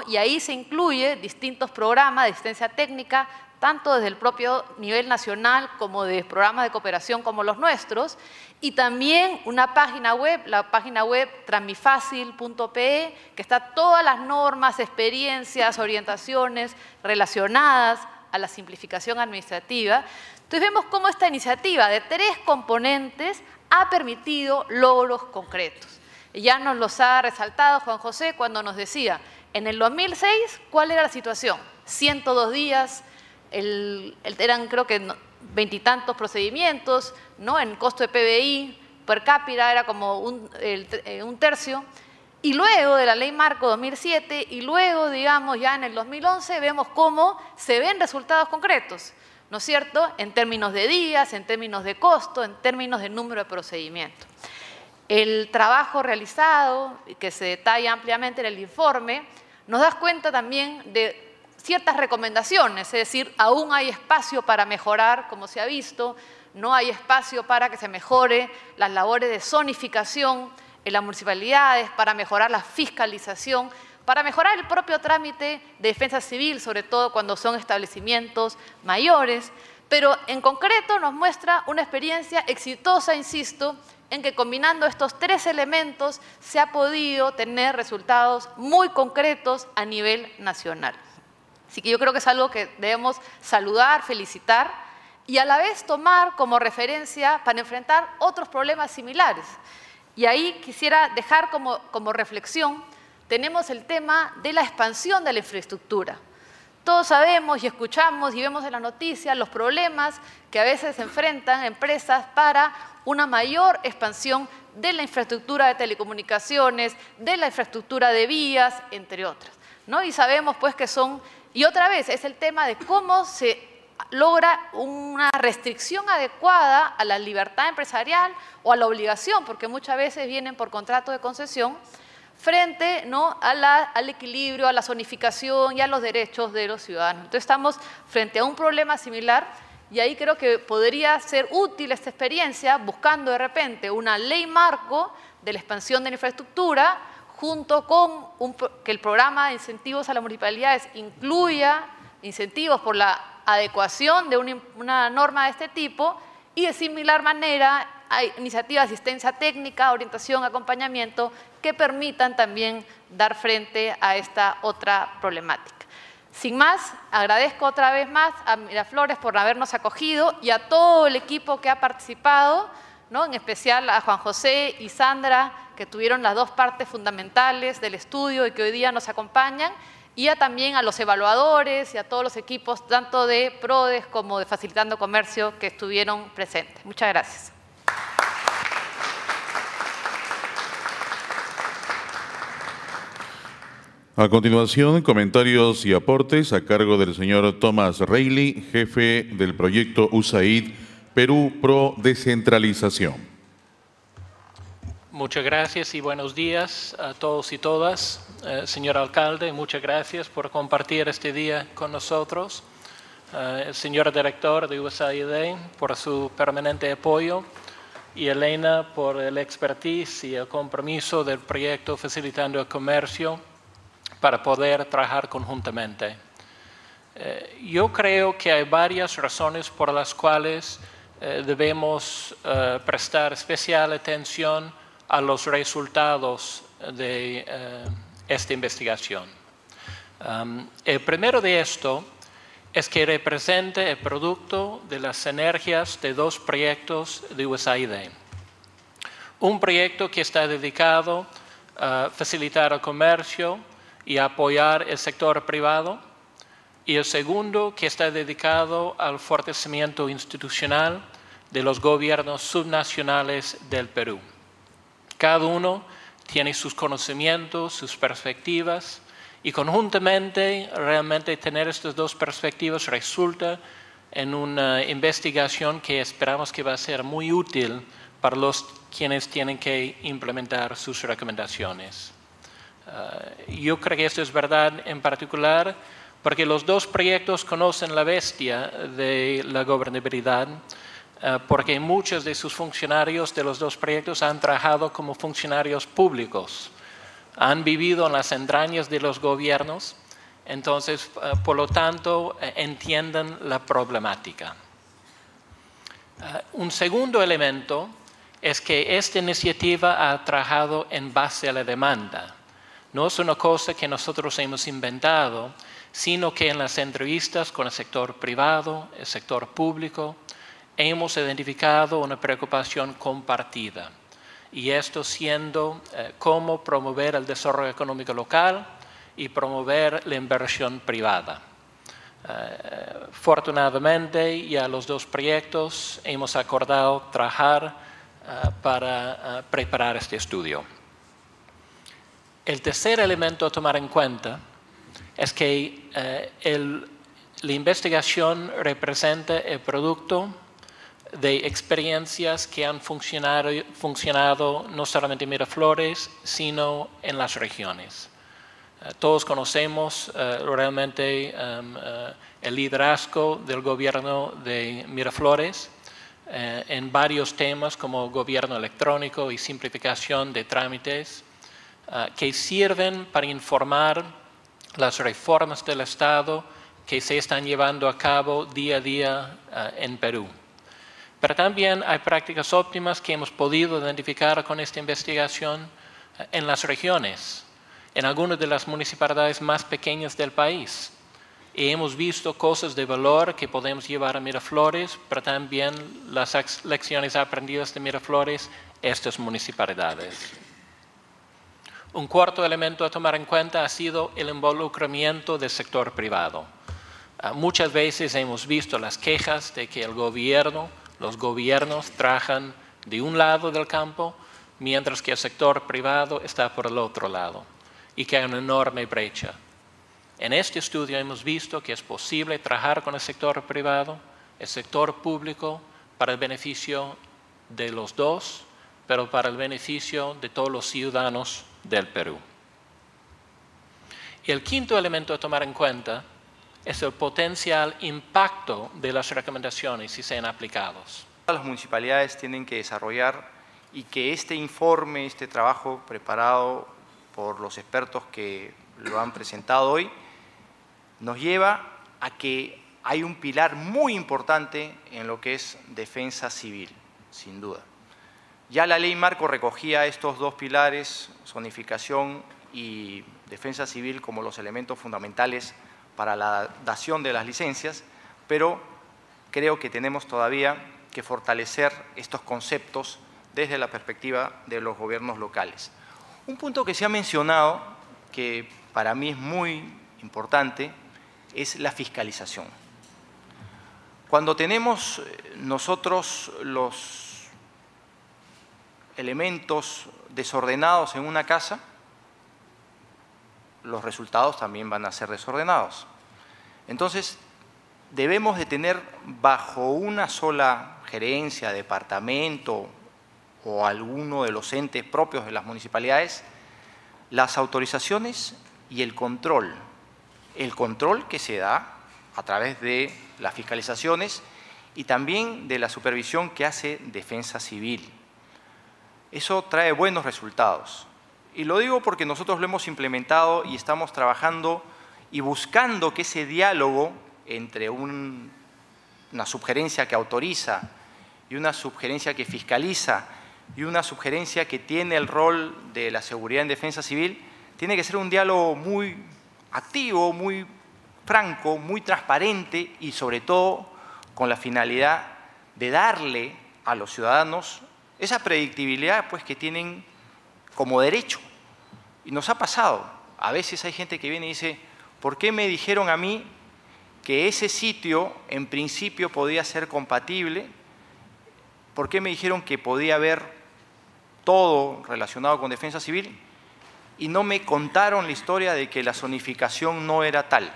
y ahí se incluye distintos programas de asistencia técnica tanto desde el propio nivel nacional como de programas de cooperación como los nuestros, y también una página web, la página web transmifacil.pe, que está todas las normas, experiencias, orientaciones relacionadas a la simplificación administrativa. Entonces vemos cómo esta iniciativa de tres componentes ha permitido logros concretos. Ya nos los ha resaltado Juan José cuando nos decía, en el 2006, ¿cuál era la situación? 102 días, eran creo que veintitantos procedimientos, ¿no? En costo de PBI per cápita era como un, eh, un tercio. Y luego de la ley Marco 2007 y luego, digamos, ya en el 2011 vemos cómo se ven resultados concretos, ¿no es cierto? En términos de días, en términos de costo, en términos de número de procedimientos. El trabajo realizado, que se detalla ampliamente en el informe, nos das cuenta también de ciertas recomendaciones, es decir, aún hay espacio para mejorar, como se ha visto, no hay espacio para que se mejore las labores de zonificación en las municipalidades, para mejorar la fiscalización, para mejorar el propio trámite de defensa civil, sobre todo cuando son establecimientos mayores, pero en concreto nos muestra una experiencia exitosa, insisto, en que combinando estos tres elementos se ha podido tener resultados muy concretos a nivel nacional. Así que yo creo que es algo que debemos saludar, felicitar y a la vez tomar como referencia para enfrentar otros problemas similares. Y ahí quisiera dejar como, como reflexión, tenemos el tema de la expansión de la infraestructura. Todos sabemos y escuchamos y vemos en las noticias los problemas que a veces enfrentan empresas para una mayor expansión de la infraestructura de telecomunicaciones, de la infraestructura de vías, entre otras. ¿no? Y sabemos pues que son y otra vez, es el tema de cómo se logra una restricción adecuada a la libertad empresarial o a la obligación, porque muchas veces vienen por contrato de concesión, frente ¿no? al equilibrio, a la zonificación y a los derechos de los ciudadanos. Entonces estamos frente a un problema similar y ahí creo que podría ser útil esta experiencia buscando de repente una ley marco de la expansión de la infraestructura, junto con que el programa de incentivos a las municipalidades incluya incentivos por la adecuación de una, norma de este tipo y de similar manera hay iniciativas de asistencia técnica, orientación, acompañamiento que permitan también dar frente a esta otra problemática. Sin más, agradezco otra vez más a Miraflores por habernos acogido y a todo el equipo que ha participado, ¿no? en especial a Juan José y Sandra, que tuvieron las dos partes fundamentales del estudio y que hoy día nos acompañan, y a también a los evaluadores y a todos los equipos, tanto de PRODES como de Facilitando Comercio, que estuvieron presentes. Muchas gracias. A continuación, comentarios y aportes a cargo del señor Tomás Reilly, jefe del proyecto USAID Perú Pro Descentralización. Muchas gracias y buenos días a todos y todas. Eh, señor alcalde, muchas gracias por compartir este día con nosotros. Eh, señor director de USAID por su permanente apoyo y Elena por el expertise y el compromiso del proyecto Facilitando el Comercio para poder trabajar conjuntamente. Eh, yo creo que hay varias razones por las cuales debemos prestar especial atención a los resultados de eh, esta investigación. el primero de esto es que represente el producto de las sinergias de dos proyectos de USAID. Un proyecto que está dedicado a facilitar el comercio y apoyar el sector privado, y el segundo que está dedicado al fortalecimiento institucional de los gobiernos subnacionales del Perú. Cada uno tiene sus conocimientos, sus perspectivas, y conjuntamente realmente tener estas dos perspectivas resulta en una investigación que esperamos que va a ser muy útil para los quienes tienen que implementar sus recomendaciones. Eh, yo creo que esto es verdad en particular porque los dos proyectos conocen la bestia de la gobernabilidad eh, porque muchos de sus funcionarios de los dos proyectos han trabajado como funcionarios públicos, han vivido en las entrañas de los gobiernos, entonces, eh, por lo tanto, eh, entienden la problemática. un segundo elemento es que esta iniciativa ha trabajado en base a la demanda. No es una cosa que nosotros hemos inventado, sino que en las entrevistas con el sector privado, el sector público, hemos identificado una preocupación compartida y esto siendo eh, cómo promover el desarrollo económico local y promover la inversión privada. Eh, fortunadamente ya los dos proyectos hemos acordado trabajar eh, para preparar este estudio. El tercer elemento a tomar en cuenta es que la investigación representa el producto de experiencias que han funcionado, no solamente en Miraflores, sino en las regiones. Eh, todos conocemos eh, realmente em, eh, el liderazgo del gobierno de Miraflores en varios temas como gobierno electrónico y simplificación de trámites, que sirven para informar las reformas del Estado que se están llevando a cabo día a día en Perú. Pero también hay prácticas óptimas que hemos podido identificar con esta investigación eh, en las regiones, en algunas de las municipalidades más pequeñas del país. Y hemos visto cosas de valor que podemos llevar a Miraflores, pero también las lecciones aprendidas de Miraflores, estas municipalidades. Un cuarto elemento a tomar en cuenta ha sido el involucramiento del sector privado. Ah, muchas veces hemos visto las quejas de que el gobierno los gobiernos trabajan de un lado del campo, mientras que el sector privado está por el otro lado, y que hay una enorme brecha. En este estudio hemos visto que es posible trabajar con el sector privado, el sector público, para el beneficio de los dos, pero para el beneficio de todos los ciudadanos del Perú. Y el quinto elemento a tomar en cuenta es el potencial impacto de las recomendaciones si sean aplicados. Las municipalidades tienen que desarrollar y que este informe, este trabajo preparado por los expertos que lo han presentado hoy, nos lleva a que hay un pilar muy importante en lo que es defensa civil, sin duda. Ya la ley Marco recogía estos dos pilares, zonificación y defensa civil, como los elementos fundamentales para la dación de las licencias, pero creo que tenemos todavía que fortalecer estos conceptos desde la perspectiva de los gobiernos locales. Un punto que se ha mencionado, que para mí es muy importante, es la fiscalización. Cuando tenemos eh, nosotros los elementos desordenados en una casa, los resultados también van a ser desordenados. Entonces, debemos de tener bajo una sola gerencia, departamento o alguno de los entes propios de las municipalidades, las autorizaciones y el control. El control que se da a través de las fiscalizaciones y también de la supervisión que hace Defensa Civil. Eso trae buenos resultados. Y lo digo porque nosotros lo hemos implementado y estamos trabajando y buscando que ese diálogo entre una sugerencia que autoriza y una sugerencia que fiscaliza y una sugerencia que tiene el rol de la seguridad en defensa civil, tiene que ser un diálogo muy activo, muy franco, muy transparente y sobre todo con la finalidad de darle a los ciudadanos esa predictibilidad pues, que tienen como derecho. Y nos ha pasado. A veces hay gente que viene y dice, ¿por qué me dijeron a mí que ese sitio en principio podía ser compatible? ¿Por qué me dijeron que podía haber todo relacionado con defensa civil? Y no me contaron la historia de que la zonificación no era tal.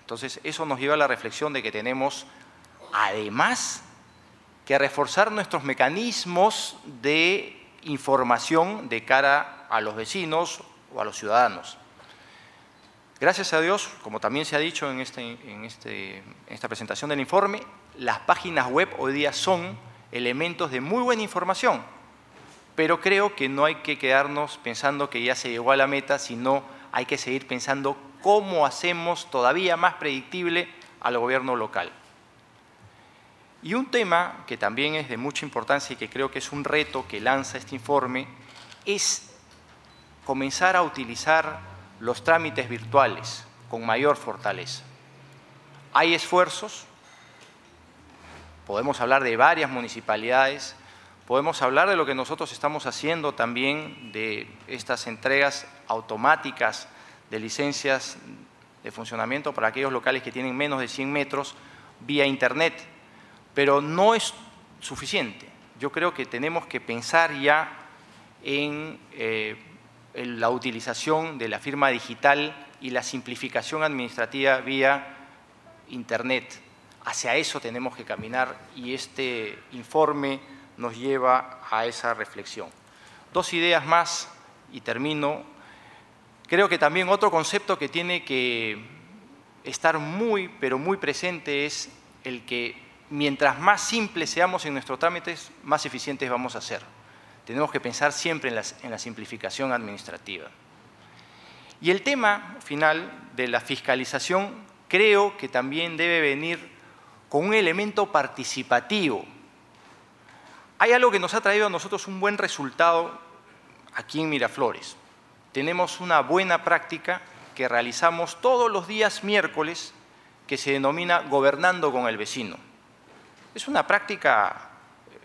entonces, eso nos lleva a la reflexión de que tenemos, además, que reforzar nuestros mecanismos de información de cara a los vecinos o a los ciudadanos. Gracias a Dios, como también se ha dicho en, este, este, en, esta presentación del informe, las páginas web hoy día son elementos de muy buena información, pero creo que no hay que quedarnos pensando que ya se llegó a la meta, sino hay que seguir pensando cómo hacemos todavía más predictible al gobierno local. Y un tema que también es de mucha importancia y que creo que es un reto que lanza este informe es comenzar a utilizar los trámites virtuales con mayor fortaleza. Hay esfuerzos, podemos hablar de varias municipalidades, podemos hablar de lo que nosotros estamos haciendo también de estas entregas automáticas de licencias de funcionamiento para aquellos locales que tienen menos de 100 metros vía Internet. Pero no es suficiente. Yo creo que tenemos que pensar ya eh, en, la utilización de la firma digital y la simplificación administrativa vía Internet. Hacia eso tenemos que caminar y este informe nos lleva a esa reflexión. Dos ideas más y termino. Creo que también otro concepto que tiene que estar muy, pero muy presente es el que mientras más simples seamos en nuestros trámites, más eficientes vamos a ser. Tenemos que pensar siempre en, la simplificación administrativa. Y el tema final de la fiscalización creo que también debe venir con un elemento participativo. Hay algo que nos ha traído a nosotros un buen resultado aquí en Miraflores. Tenemos una buena práctica que realizamos todos los días miércoles que se denomina Gobernando con el Vecino. Es una práctica eh,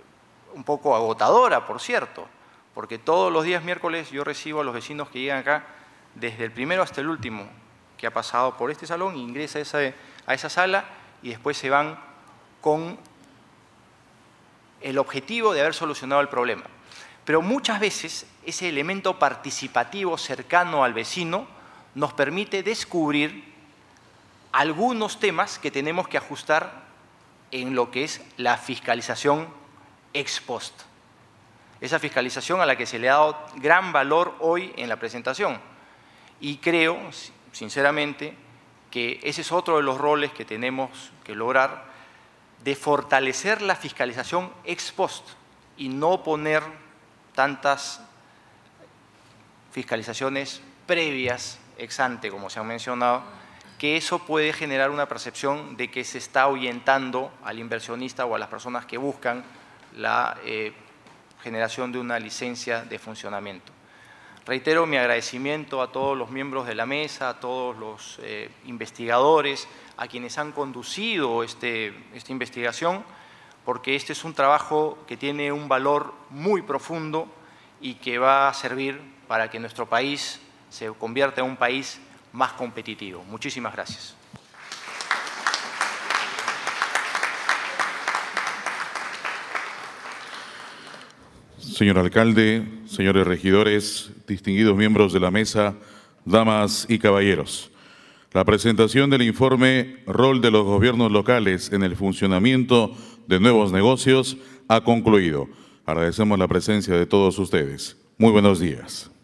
un poco agotadora, por cierto, porque todos los días miércoles yo recibo a los vecinos que llegan acá desde el primero hasta el último que ha pasado por este salón, ingresa a esa, a esa sala y después se van con el objetivo de haber solucionado el problema. Pero muchas veces ese elemento participativo cercano al vecino nos permite descubrir algunos temas que tenemos que ajustar en lo que es la fiscalización ex post. Esa fiscalización a la que se le ha dado gran valor hoy en la presentación. Y creo, sinceramente, que ese es otro de los roles que tenemos que lograr, de fortalecer la fiscalización ex post y no poner tantas fiscalizaciones previas ex ante, como se han mencionado, que eso puede generar una percepción de que se está ahuyentando al inversionista o a las personas que buscan la eh, generación de una licencia de funcionamiento. Reitero mi agradecimiento a todos los miembros de la mesa, a todos los eh, investigadores, a quienes han conducido este, esta investigación, porque este es un trabajo que tiene un valor muy profundo y que va a servir para que nuestro país se convierta en un país más competitivo. Muchísimas gracias. Señor alcalde, señores regidores, distinguidos miembros de la mesa, damas y caballeros. La presentación del informe Rol de los gobiernos locales en el funcionamiento de nuevos negocios ha concluido. Agradecemos la presencia de todos ustedes. Muy buenos días.